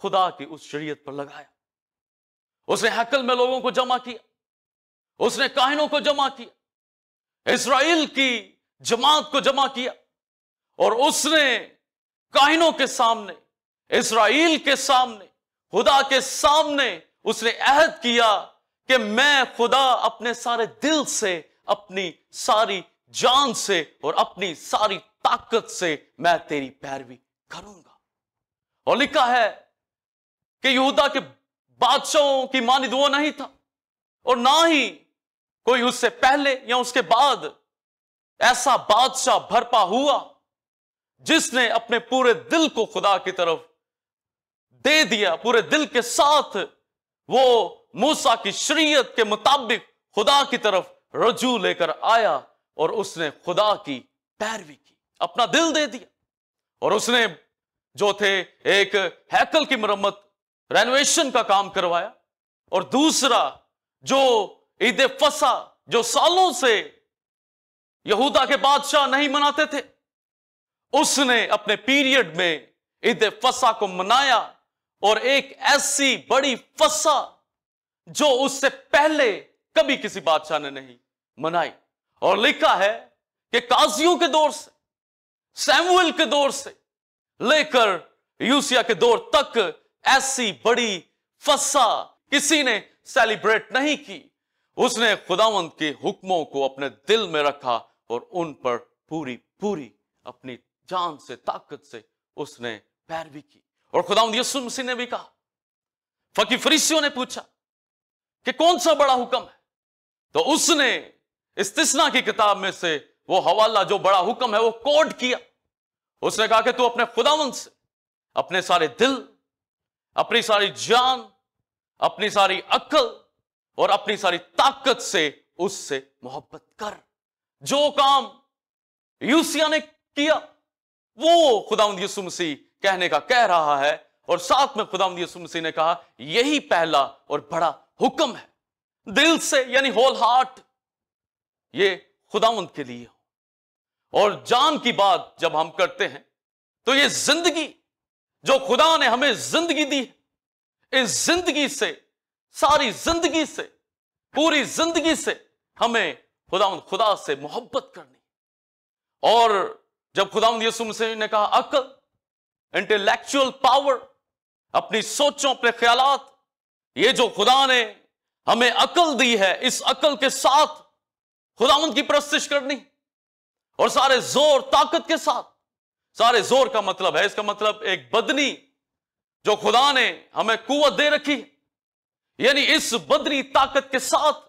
खुदा की उस शरीयत पर लगाया उसने हकल में लोगों को जमा किया उसने काहिनों को जमा किया इसराइल की जमात को जमा किया और उसने काहिनों के सामने इसराइल के सामने खुदा के सामने उसने अहद किया कि मैं खुदा अपने सारे दिल से अपनी सारी जान से और अपनी सारी ताकत से मैं तेरी पैरवी करूंगा और लिखा है कि यहूदा के बादशाहों की मानद वो नहीं था और ना ही कोई उससे पहले या उसके बाद ऐसा बादशाह भरपा हुआ जिसने अपने पूरे दिल को खुदा की तरफ दे दिया पूरे दिल के साथ वो मूसा की शरीयत के मुताबिक खुदा की तरफ रजू लेकर आया और उसने खुदा की पैरवी की अपना दिल दे दिया और उसने जो थे एक हैकल की मरम्मत रेनोवेशन का काम करवाया और दूसरा जो ईद फसा जो सालों से यहूदा के बादशाह नहीं मनाते थे उसने अपने पीरियड में ईद फसा को मनाया और एक ऐसी बड़ी फसा जो उससे पहले कभी किसी बादशाह ने नहीं मनाई और लिखा है कि काजियों के दौर से सैमुअल के दौर से लेकर यूसिया के दौर तक ऐसी बड़ी फसा किसी ने सेलिब्रेट नहीं की उसने खुदावंत के हुक्मों को अपने दिल में रखा और उन पर पूरी पूरी अपनी जान से ताकत से उसने पैरवी की और खुदावंत यसु मसीह ने भी कहा फकी फरीसियों ने पूछा कि कौन सा बड़ा हुक्म है तो उसने इस्तिस्ना की किताब में से वो हवाला जो बड़ा हुक्म है वो कोड किया उसने कहा कि तू अपने खुदावंत से अपने सारे दिल अपनी सारी जान अपनी सारी अक्ल और अपनी सारी ताकत से उससे मोहब्बत कर जो काम यूसिया ने किया वो खुदाउद यूसुमसी कहने का कह रहा है और साथ में खुदाउद यूसुमसी ने कहा यही पहला और बड़ा हुक्म है दिल से यानी होल हार्ट ये खुदाउंद के लिए हो और जान की बात जब हम करते हैं तो ये जिंदगी जो खुदा ने हमें जिंदगी दी इस जिंदगी से सारी जिंदगी से पूरी जिंदगी से हमें खुदा खुदा से मोहब्बत करनी और जब खुदा यसुम से ने कहा अकल इंटेलेक्चुअल पावर अपनी सोचों अपने ख्याल ये जो खुदा ने हमें अकल दी है इस अकल के साथ खुदा की प्रस्तिश करनी और सारे जोर ताकत के साथ सारे जोर का मतलब है इसका मतलब एक बदनी जो खुदा ने हमें कुवत दे रखी यानी इस बदनी ताकत के साथ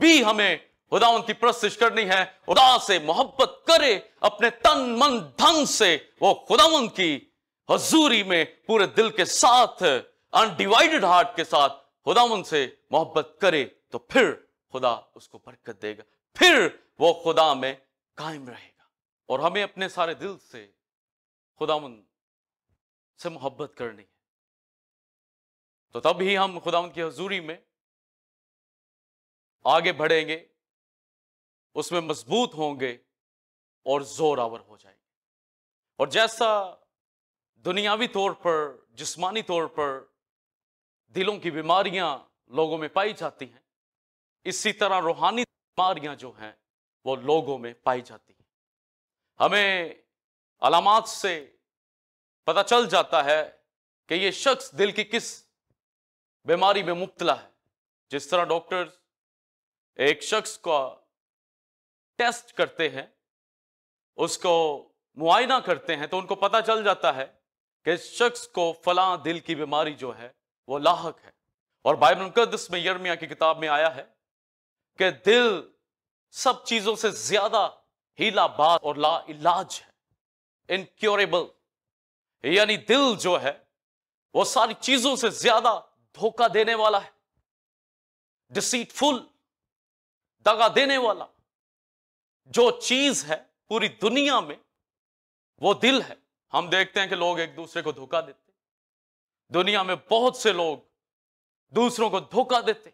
भी हमें खुदा उनकी प्रस्तिश करनी है खुदा से मोहब्बत करे अपने तन मन धन से वो खुदा की हजूरी में पूरे दिल के साथ अनडिवाइडेड हार्ट के साथ खुदा से मोहब्बत करे तो फिर खुदा उसको बरकत देगा फिर वो खुदा में कायम रहेगा और हमें अपने सारे दिल से खुदामंद से मोहब्बत करनी है तो तब ही हम खुदा की हजूरी में आगे बढ़ेंगे उसमें मजबूत होंगे और जोर आवर हो जाएंगे और जैसा दुनियावी तौर पर जिस्मानी तौर पर दिलों की बीमारियां लोगों में पाई जाती हैं इसी तरह रूहानी बीमारियां जो हैं वो लोगों में पाई जाती हैं हमें अलामत से पता चल जाता है कि ये शख्स दिल की किस बीमारी में मुबतला है जिस तरह डॉक्टर एक शख्स का टेस्ट करते हैं उसको मुआयना करते हैं तो उनको पता चल जाता है कि इस शख्स को फला दिल की बीमारी जो है वो लाहक है और बाइबल मुकदस में यरमिया की किताब में आया है कि दिल सब चीज़ों से ज़्यादा हीला बात और ला इलाज है इनक्योरेबल यानी दिल जो है वो सारी चीजों से ज्यादा धोखा देने वाला है डिसीटफुल दगा देने वाला जो चीज है पूरी दुनिया में वो दिल है हम देखते हैं कि लोग एक दूसरे को धोखा देते दुनिया में बहुत से लोग दूसरों को धोखा देते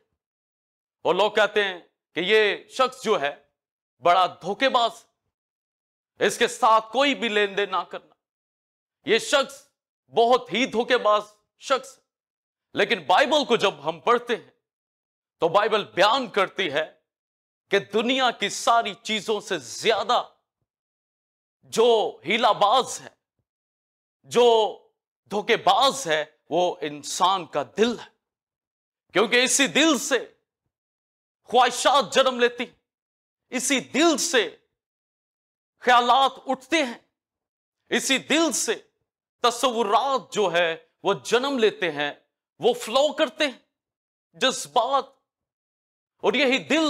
और लोग कहते हैं कि ये शख्स जो है बड़ा धोखेबाज इसके साथ कोई भी लेन देन ना करना यह शख्स बहुत ही धोखेबाज शख्स लेकिन बाइबल को जब हम पढ़ते हैं तो बाइबल बयान करती है कि दुनिया की सारी चीजों से ज्यादा जो हीलाबाज है जो धोखेबाज है वो इंसान का दिल है क्योंकि इसी दिल से ख्वाहिशात जन्म लेती इसी दिल से ख्यालात उठते हैं इसी दिल से तस्वुरात जो है वो जन्म लेते हैं वो फ्लो करते हैं जज्बात और यही दिल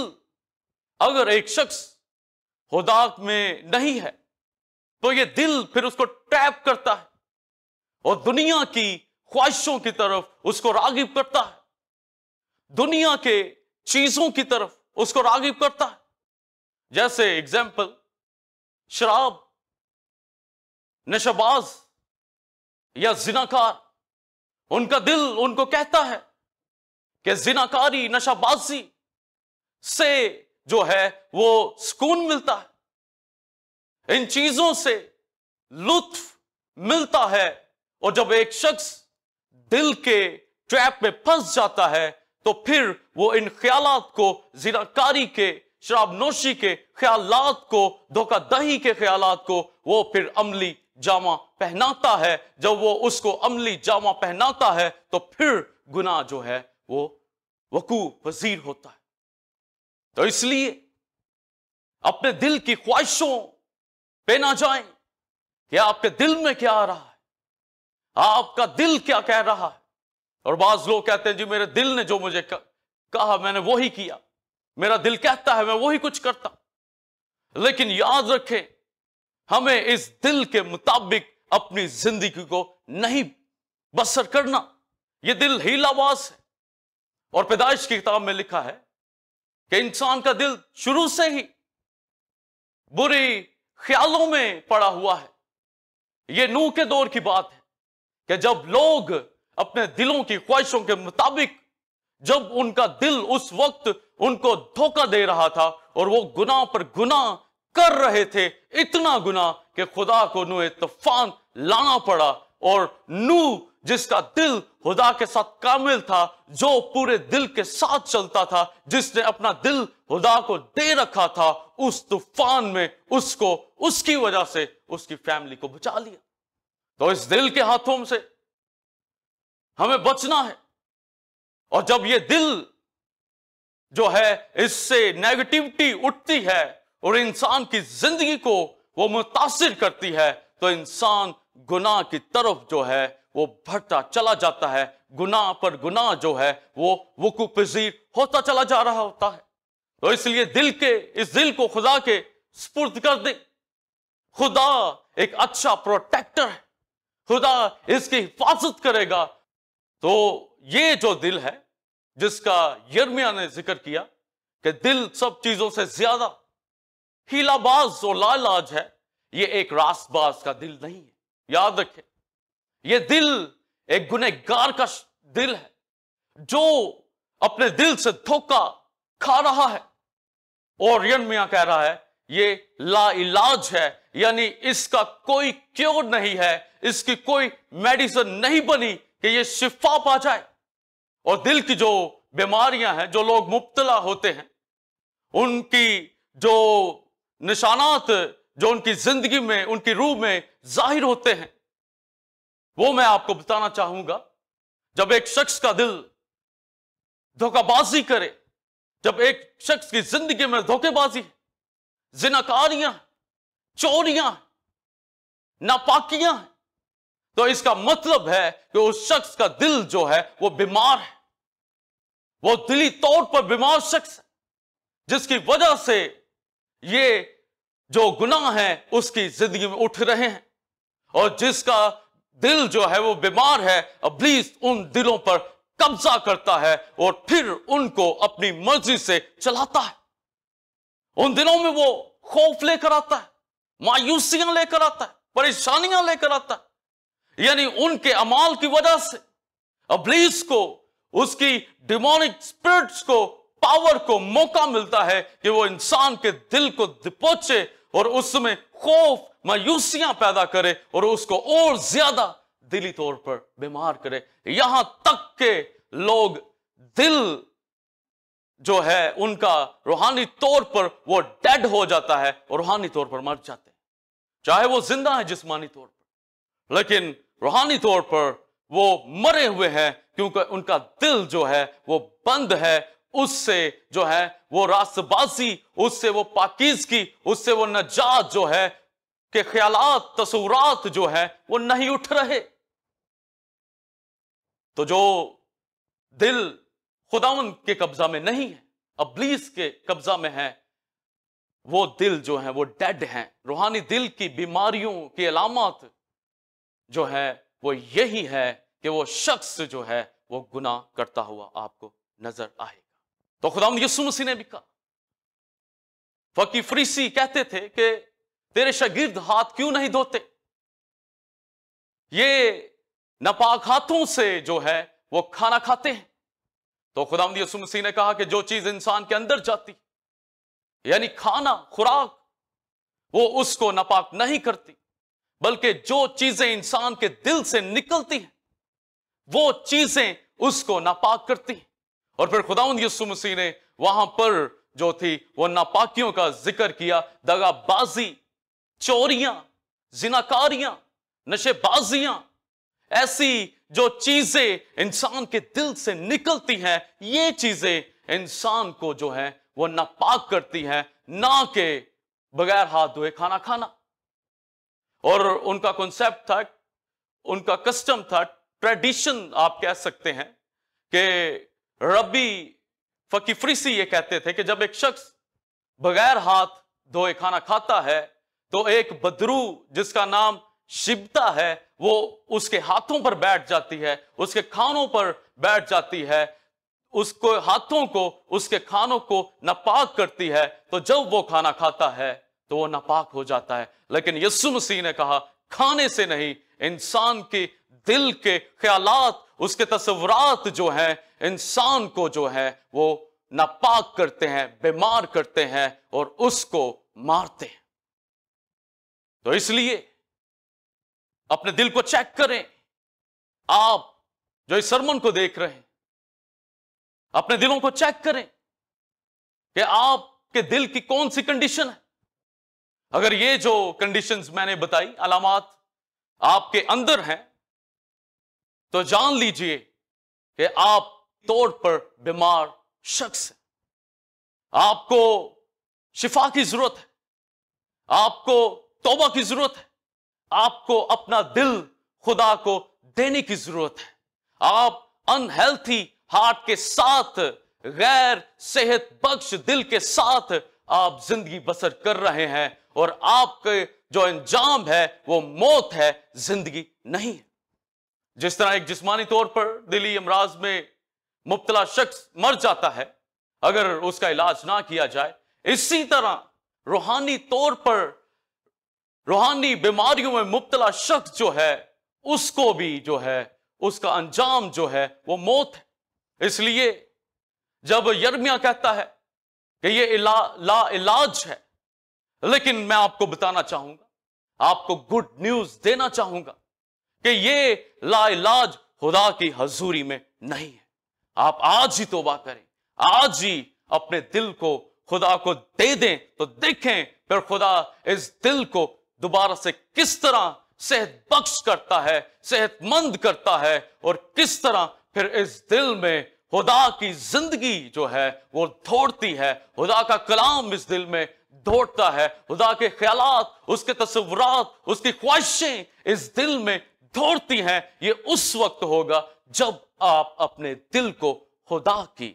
अगर एक शख्स खुदाक में नहीं है तो ये दिल फिर उसको टैप करता है और दुनिया की ख्वाहिशों की तरफ उसको रागिब करता है दुनिया के चीजों की तरफ उसको रागिब करता है जैसे एग्जाम्पल शराब नशाबाज या जिनाकार उनका दिल उनको कहता है कि जिनाकारी नशाबाजी से जो है वो सुकून मिलता है इन चीजों से लुत्फ मिलता है और जब एक शख्स दिल के ट्रैप में फंस जाता है तो फिर वो इन ख्यालात को जिनाकारी के शराब नोशी के ख्याल को धोखादही के ख्याल को वो फिर अमली जामा पहनाता है जब वो उसको अमली जामा पहनाता है तो फिर गुना जो है वो वकू पजीर होता है तो इसलिए अपने दिल की ख्वाहिशों पे ना जाएं कि आपके दिल में क्या आ रहा है आपका दिल क्या कह रहा है और बाज लोग कहते हैं जी मेरे दिल ने जो मुझे कहा मैंने वो ही किया मेरा दिल कहता है मैं वही कुछ करता लेकिन याद रखें हमें इस दिल के मुताबिक अपनी जिंदगी को नहीं बसर करना यह दिल हीलावास है और पैदाइश की किताब में लिखा है कि इंसान का दिल शुरू से ही बुरी ख्यालों में पड़ा हुआ है यह नूह के दौर की बात है कि जब लोग अपने दिलों की ख्वाहिशों के मुताबिक जब उनका दिल उस वक्त उनको धोखा दे रहा था और वो गुनाह पर गुनाह कर रहे थे इतना गुनाह कि खुदा को नू तूफान लाना पड़ा और नू जिसका दिल खुदा के साथ कामिल था जो पूरे दिल के साथ चलता था जिसने अपना दिल खुदा को दे रखा था उस तूफान में उसको उसकी वजह से उसकी फैमिली को बचा लिया तो इस दिल के हाथों से हमें बचना है और जब ये दिल जो है इससे नेगेटिविटी उठती है और इंसान की जिंदगी को वो मुतासर करती है तो इंसान गुनाह की तरफ जो है वो भरता चला जाता है गुनाह पर गुनाह जो है वो वकू पजीर होता चला जा रहा होता है तो इसलिए दिल के इस दिल को खुदा के स्पुर्द कर दे खुदा एक अच्छा प्रोटेक्टर है खुदा इसकी हिफाजत करेगा तो ये जो दिल है जिसका यरमिया ने जिक्र किया कि दिल सब चीजों से ज्यादा हीलाबाज और लालाज है यह एक रासबाज का दिल नहीं है याद रखे यह दिल एक गुनहगार का दिल है जो अपने दिल से धोखा खा रहा है और यर्मिया कह रहा है ये ला इलाज है यानी इसका कोई क्योर नहीं है इसकी कोई मेडिसिन नहीं बनी कि यह शिफा पा जाए और दिल की जो बीमारियां हैं जो लोग मुबतला होते हैं उनकी जो निशानात जो उनकी जिंदगी में उनकी रूह में जाहिर होते हैं वो मैं आपको बताना चाहूंगा जब एक शख्स का दिल धोखाबाजी करे जब एक शख्स की जिंदगी में धोखेबाजी जिनाकारियां चोरियां नापाकियां तो इसका मतलब है कि उस शख्स का दिल जो है वो बीमार है वो दिली तौर पर बीमार शख्स है जिसकी वजह से ये जो गुनाह है उसकी जिंदगी में उठ रहे हैं और जिसका दिल जो है वो बीमार है अब्लीस उन दिलों पर कब्जा करता है और फिर उनको अपनी मर्जी से चलाता है उन दिनों में वो खौफ लेकर आता है मायूसियां लेकर आता है परेशानियां लेकर आता है यानी उनके अमाल की वजह से अब्लीस को उसकी डिमोनिक स्पिरिट्स को पावर को मौका मिलता है कि वो इंसान के दिल को दिपोचे और उसमें खौफ मायूसियां पैदा करे और उसको और ज्यादा दिली तौर पर बीमार करे यहां तक के लोग दिल जो है उनका रूहानी तौर पर वो डेड हो जाता है और रूहानी तौर पर मर जाते हैं चाहे वो जिंदा है जिस्मानी तौर पर लेकिन रूहानी तौर पर वो मरे हुए हैं क्योंकि उनका दिल जो है वो बंद है उससे जो है वो रासबाजी उससे वो पाकिजगी उससे वो नजात जो है के ख्याल तस्वरत जो है वो नहीं उठ रहे तो जो दिल खुदावन के कब्जा में नहीं है अबलीस के कब्जा में है वो दिल जो है वो डेड है रूहानी दिल की बीमारियों की अलामत जो है वो यही है कि वो शख्स जो है वो गुना करता हुआ आपको नजर आएगा तो खुदा यसु मसी ने भी कहा फकी फ्रीसी कहते थे कि तेरे शगिर्द हाथ क्यों नहीं धोते ये नपाक हाथों से जो है वो खाना खाते हैं तो खुदाम यसु मसी ने कहा कि जो चीज इंसान के अंदर जाती यानी खाना खुराक वो उसको नपाक नहीं करती बल्कि जो चीजें इंसान के दिल से निकलती हैं वो चीजें उसको नापाक करती हैं और फिर खुदाउन यसु मसीह ने वहां पर जो थी वो नापाकियों का जिक्र किया दगाबाजी चोरियां जिनाकारियां नशेबाजियां ऐसी जो चीजें इंसान के दिल से निकलती हैं ये चीजें इंसान को जो है वो नापाक करती हैं ना के बगैर हाथ धोए खाना खाना और उनका कॉन्सेप्ट था उनका कस्टम था ट्रेडिशन आप कह सकते हैं कि रबी फकीफ्रीसी ये कहते थे कि जब एक शख्स बगैर हाथ धोए खाना खाता है तो एक बदरू जिसका नाम शिबता है वो उसके हाथों पर बैठ जाती है उसके खानों पर बैठ जाती है उसको हाथों को उसके खानों को नापाक करती है तो जब वो खाना खाता है तो वो नापाक हो जाता है लेकिन यस्सु मसीह ने कहा खाने से नहीं इंसान के दिल के ख्याल उसके तस्वरत जो हैं इंसान को जो है वो नापाक करते हैं बीमार करते हैं और उसको मारते हैं तो इसलिए अपने दिल को चेक करें आप जो इस सरमन को देख रहे हैं अपने दिलों को चेक करें कि आपके दिल की कौन सी कंडीशन है अगर ये जो कंडीशंस मैंने बताई अलामत आपके अंदर हैं तो जान लीजिए कि आप तौर पर बीमार शख्स हैं आपको शिफा की जरूरत है आपको तोबा की जरूरत है आपको अपना दिल खुदा को देने की जरूरत है आप अनहेल्थी हार्ट के साथ गैर सेहत बख्श दिल के साथ आप जिंदगी बसर कर रहे हैं और आपके जो इंजाम है वो मौत है जिंदगी नहीं है जिस तरह एक जिस्मानी तौर पर दिली अमराज में मुबतला शख्स मर जाता है अगर उसका इलाज ना किया जाए इसी तरह रूहानी तौर पर रूहानी बीमारियों में मुबतला शख्स जो है उसको भी जो है उसका अंजाम जो है वो मौत है इसलिए जब यर्मिया कहता है कि ये इला, ला इलाज है लेकिन मैं आपको बताना चाहूंगा आपको गुड न्यूज देना चाहूंगा कि ये ला इलाज खुदा की हजूरी में नहीं है आप आज ही तोबा करें आज ही अपने दिल को खुदा को दे दें तो देखें फिर खुदा इस दिल को दोबारा से किस तरह सेहत बख्श करता है सेहतमंद करता है और किस तरह फिर इस दिल में खुदा की जिंदगी जो है वो दौड़ती है खुदा का कलाम इस दिल में दौड़ता है खुदा के ख्याल उसके तस्वरत उसकी ख्वाहिशें इस दिल में दौड़ती हैं ये उस वक्त होगा जब आप अपने दिल को खुदा की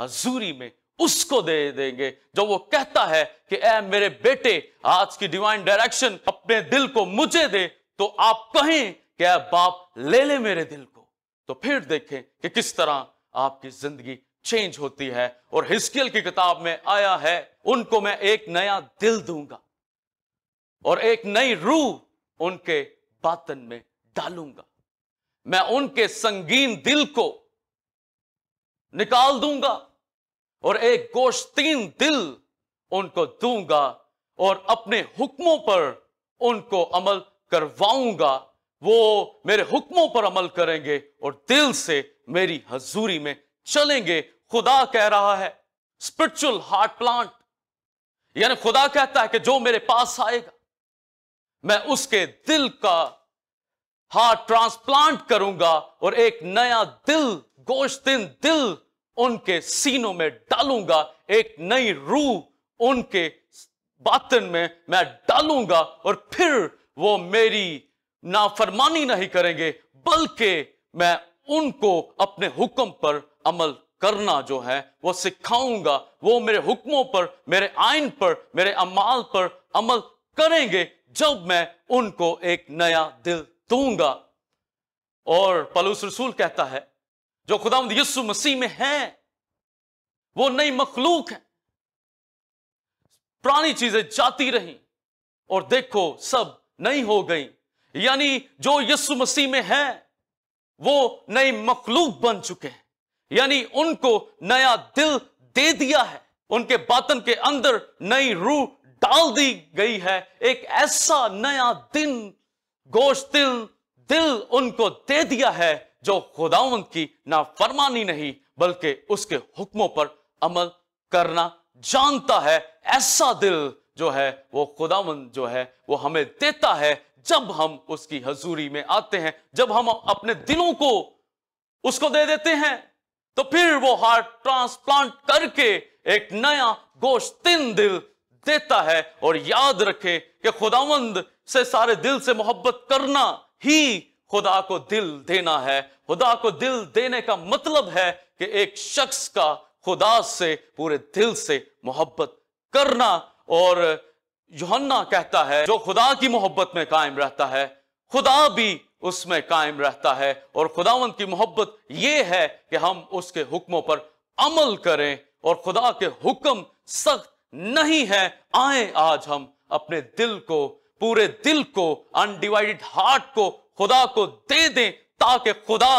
हजूरी में उसको दे देंगे जो वो कहता है कि ए मेरे बेटे आज की डिवाइन डायरेक्शन अपने दिल को मुझे दे तो आप कहें कि बाप ले ले मेरे दिल को तो फिर देखें कि किस तरह आपकी जिंदगी चेंज होती है और हिस्किल की किताब में आया है उनको मैं एक नया दिल दूंगा और एक नई रूह उनके बातन में डालूंगा मैं उनके संगीन दिल को निकाल दूंगा और एक गोश्तीन दिल उनको दूंगा और अपने हुक्मों पर उनको अमल करवाऊंगा वो मेरे हुक्मों पर अमल करेंगे और दिल से मेरी हजूरी में चलेंगे खुदा कह रहा है स्पिरिचुअल हार्ट प्लांट यानी खुदा कहता है कि जो मेरे पास आएगा मैं उसके दिल का हार्ट ट्रांसप्लांट करूंगा और एक नया दिल गोश्तिन दिल उनके सीनों में डालूंगा एक नई रूह उनके बातन में मैं डालूंगा और फिर वो मेरी नाफरमानी नहीं करेंगे बल्कि मैं उनको अपने हुक्म पर अमल करना जो है वो सिखाऊंगा वो मेरे हुक्मों पर मेरे आइन पर मेरे अमाल पर अमल करेंगे जब मैं उनको एक नया दिल दूंगा और पलूस रसूल कहता है जो खुदा यस्सु मसीह में है वो नई मखलूक है पुरानी चीजें जाती रही और देखो सब नई हो गई यानी जो यस्सु मसीह में है वो नई मखलूक बन चुके हैं यानी उनको नया दिल दे दिया है उनके बातन के अंदर नई रूह डाल दी गई है एक ऐसा नया दिन गोश्तिल दिल उनको दे दिया है जो खुदावंत की ना फरमानी नहीं बल्कि उसके हुक्मों पर अमल करना जानता है ऐसा दिल जो है वो खुदावंत जो है वो हमें देता है जब हम उसकी हजूरी में आते हैं जब हम अपने दिलों को उसको दे देते हैं तो फिर वो हार्ट ट्रांसप्लांट करके एक नया गोश्तिन दिल देता है और याद रखे कि खुदावंद से सारे दिल से मोहब्बत करना ही खुदा को दिल देना है खुदा को दिल देने का मतलब है कि एक शख्स का खुदा से पूरे दिल से मोहब्बत करना और योहन्ना कहता है जो खुदा की मोहब्बत में कायम रहता है खुदा भी उसमें कायम रहता है और खुदावंत की मोहब्बत ये है कि हम उसके हुक्मों पर अमल करें और खुदा के हुक्म सख्त नहीं है आए आज हम अपने दिल को पूरे दिल को अनडिवाइडेड हार्ट को खुदा को दे दें ताकि खुदा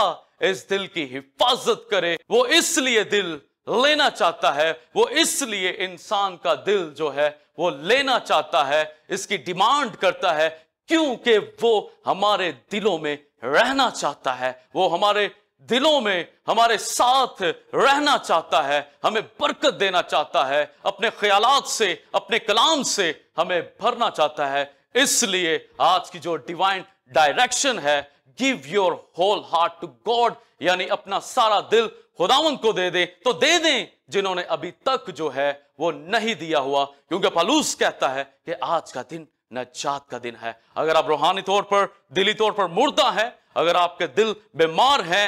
इस दिल की हिफाजत करे वो इसलिए दिल लेना चाहता है वो इसलिए इंसान का दिल जो है वो लेना चाहता है इसकी डिमांड करता है क्योंकि वो हमारे दिलों में रहना चाहता है वो हमारे दिलों में हमारे साथ रहना चाहता है हमें बरकत देना चाहता है अपने ख्याल से अपने कलाम से हमें भरना चाहता है इसलिए आज की जो डिवाइन डायरेक्शन है give your whole heart to God यानी अपना सारा दिल खुदावन को दे दे तो दे दें जिन्होंने अभी तक जो है वो नहीं दिया हुआ क्योंकि पलूस कहता है कि आज का दिन नजात का दिन है अगर आप रूहानी तौर पर दिली तौर पर मुर्दा है अगर आपके दिल बीमार है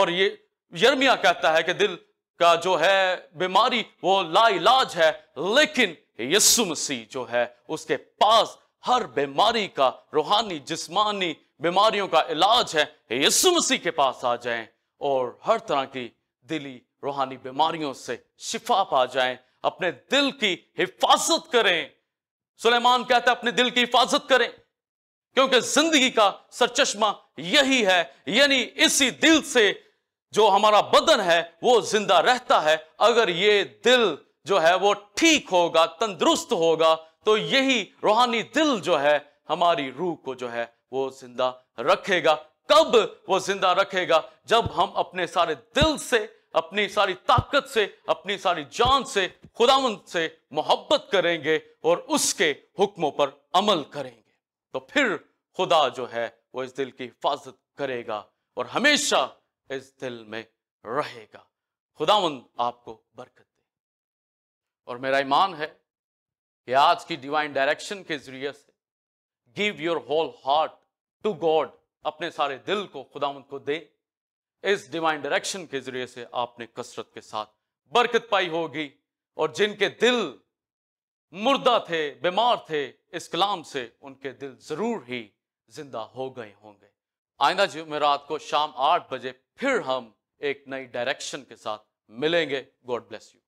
और ये यर्मिया कहता है कि दिल का जो है बीमारी वो लाइलाज है लेकिन यस्सु मसीह जो है उसके पास हर बीमारी का रूहानी जिस्मानी बीमारियों का इलाज है यस्सु मसीह के पास आ जाएं और हर तरह की दिली रूहानी बीमारियों से शिफा पा जाएं अपने दिल की हिफाजत करें सुलेमान कहता है अपने दिल की हिफाजत करें क्योंकि जिंदगी का सरचश्मा यही है यानी इसी दिल से जो हमारा बदन है वो जिंदा रहता है अगर ये दिल जो है वो ठीक होगा तंदुरुस्त होगा तो यही रूहानी दिल जो है हमारी रूह को जो है वो जिंदा रखेगा कब वो जिंदा रखेगा जब हम अपने सारे दिल से अपनी सारी ताकत से अपनी सारी जान से खुदावंत से मोहब्बत करेंगे और उसके हुक्मों पर अमल करेंगे तो फिर खुदा जो है वो इस दिल की हिफाजत करेगा और हमेशा इस दिल में रहेगा खुदावंत आपको बरकत दे और मेरा ईमान है कि आज की डिवाइन डायरेक्शन के जरिए से give your whole heart to God अपने सारे दिल को खुदावंत को दें इस डिवाइन डायरेक्शन के जरिए से आपने कसरत के साथ बरकत पाई होगी और जिनके दिल मुर्दा थे बीमार थे इस कलाम से उनके दिल जरूर ही जिंदा हो गए होंगे आइंदा जुमेरात को शाम आठ बजे फिर हम एक नई डायरेक्शन के साथ मिलेंगे गॉड ब्लेस यू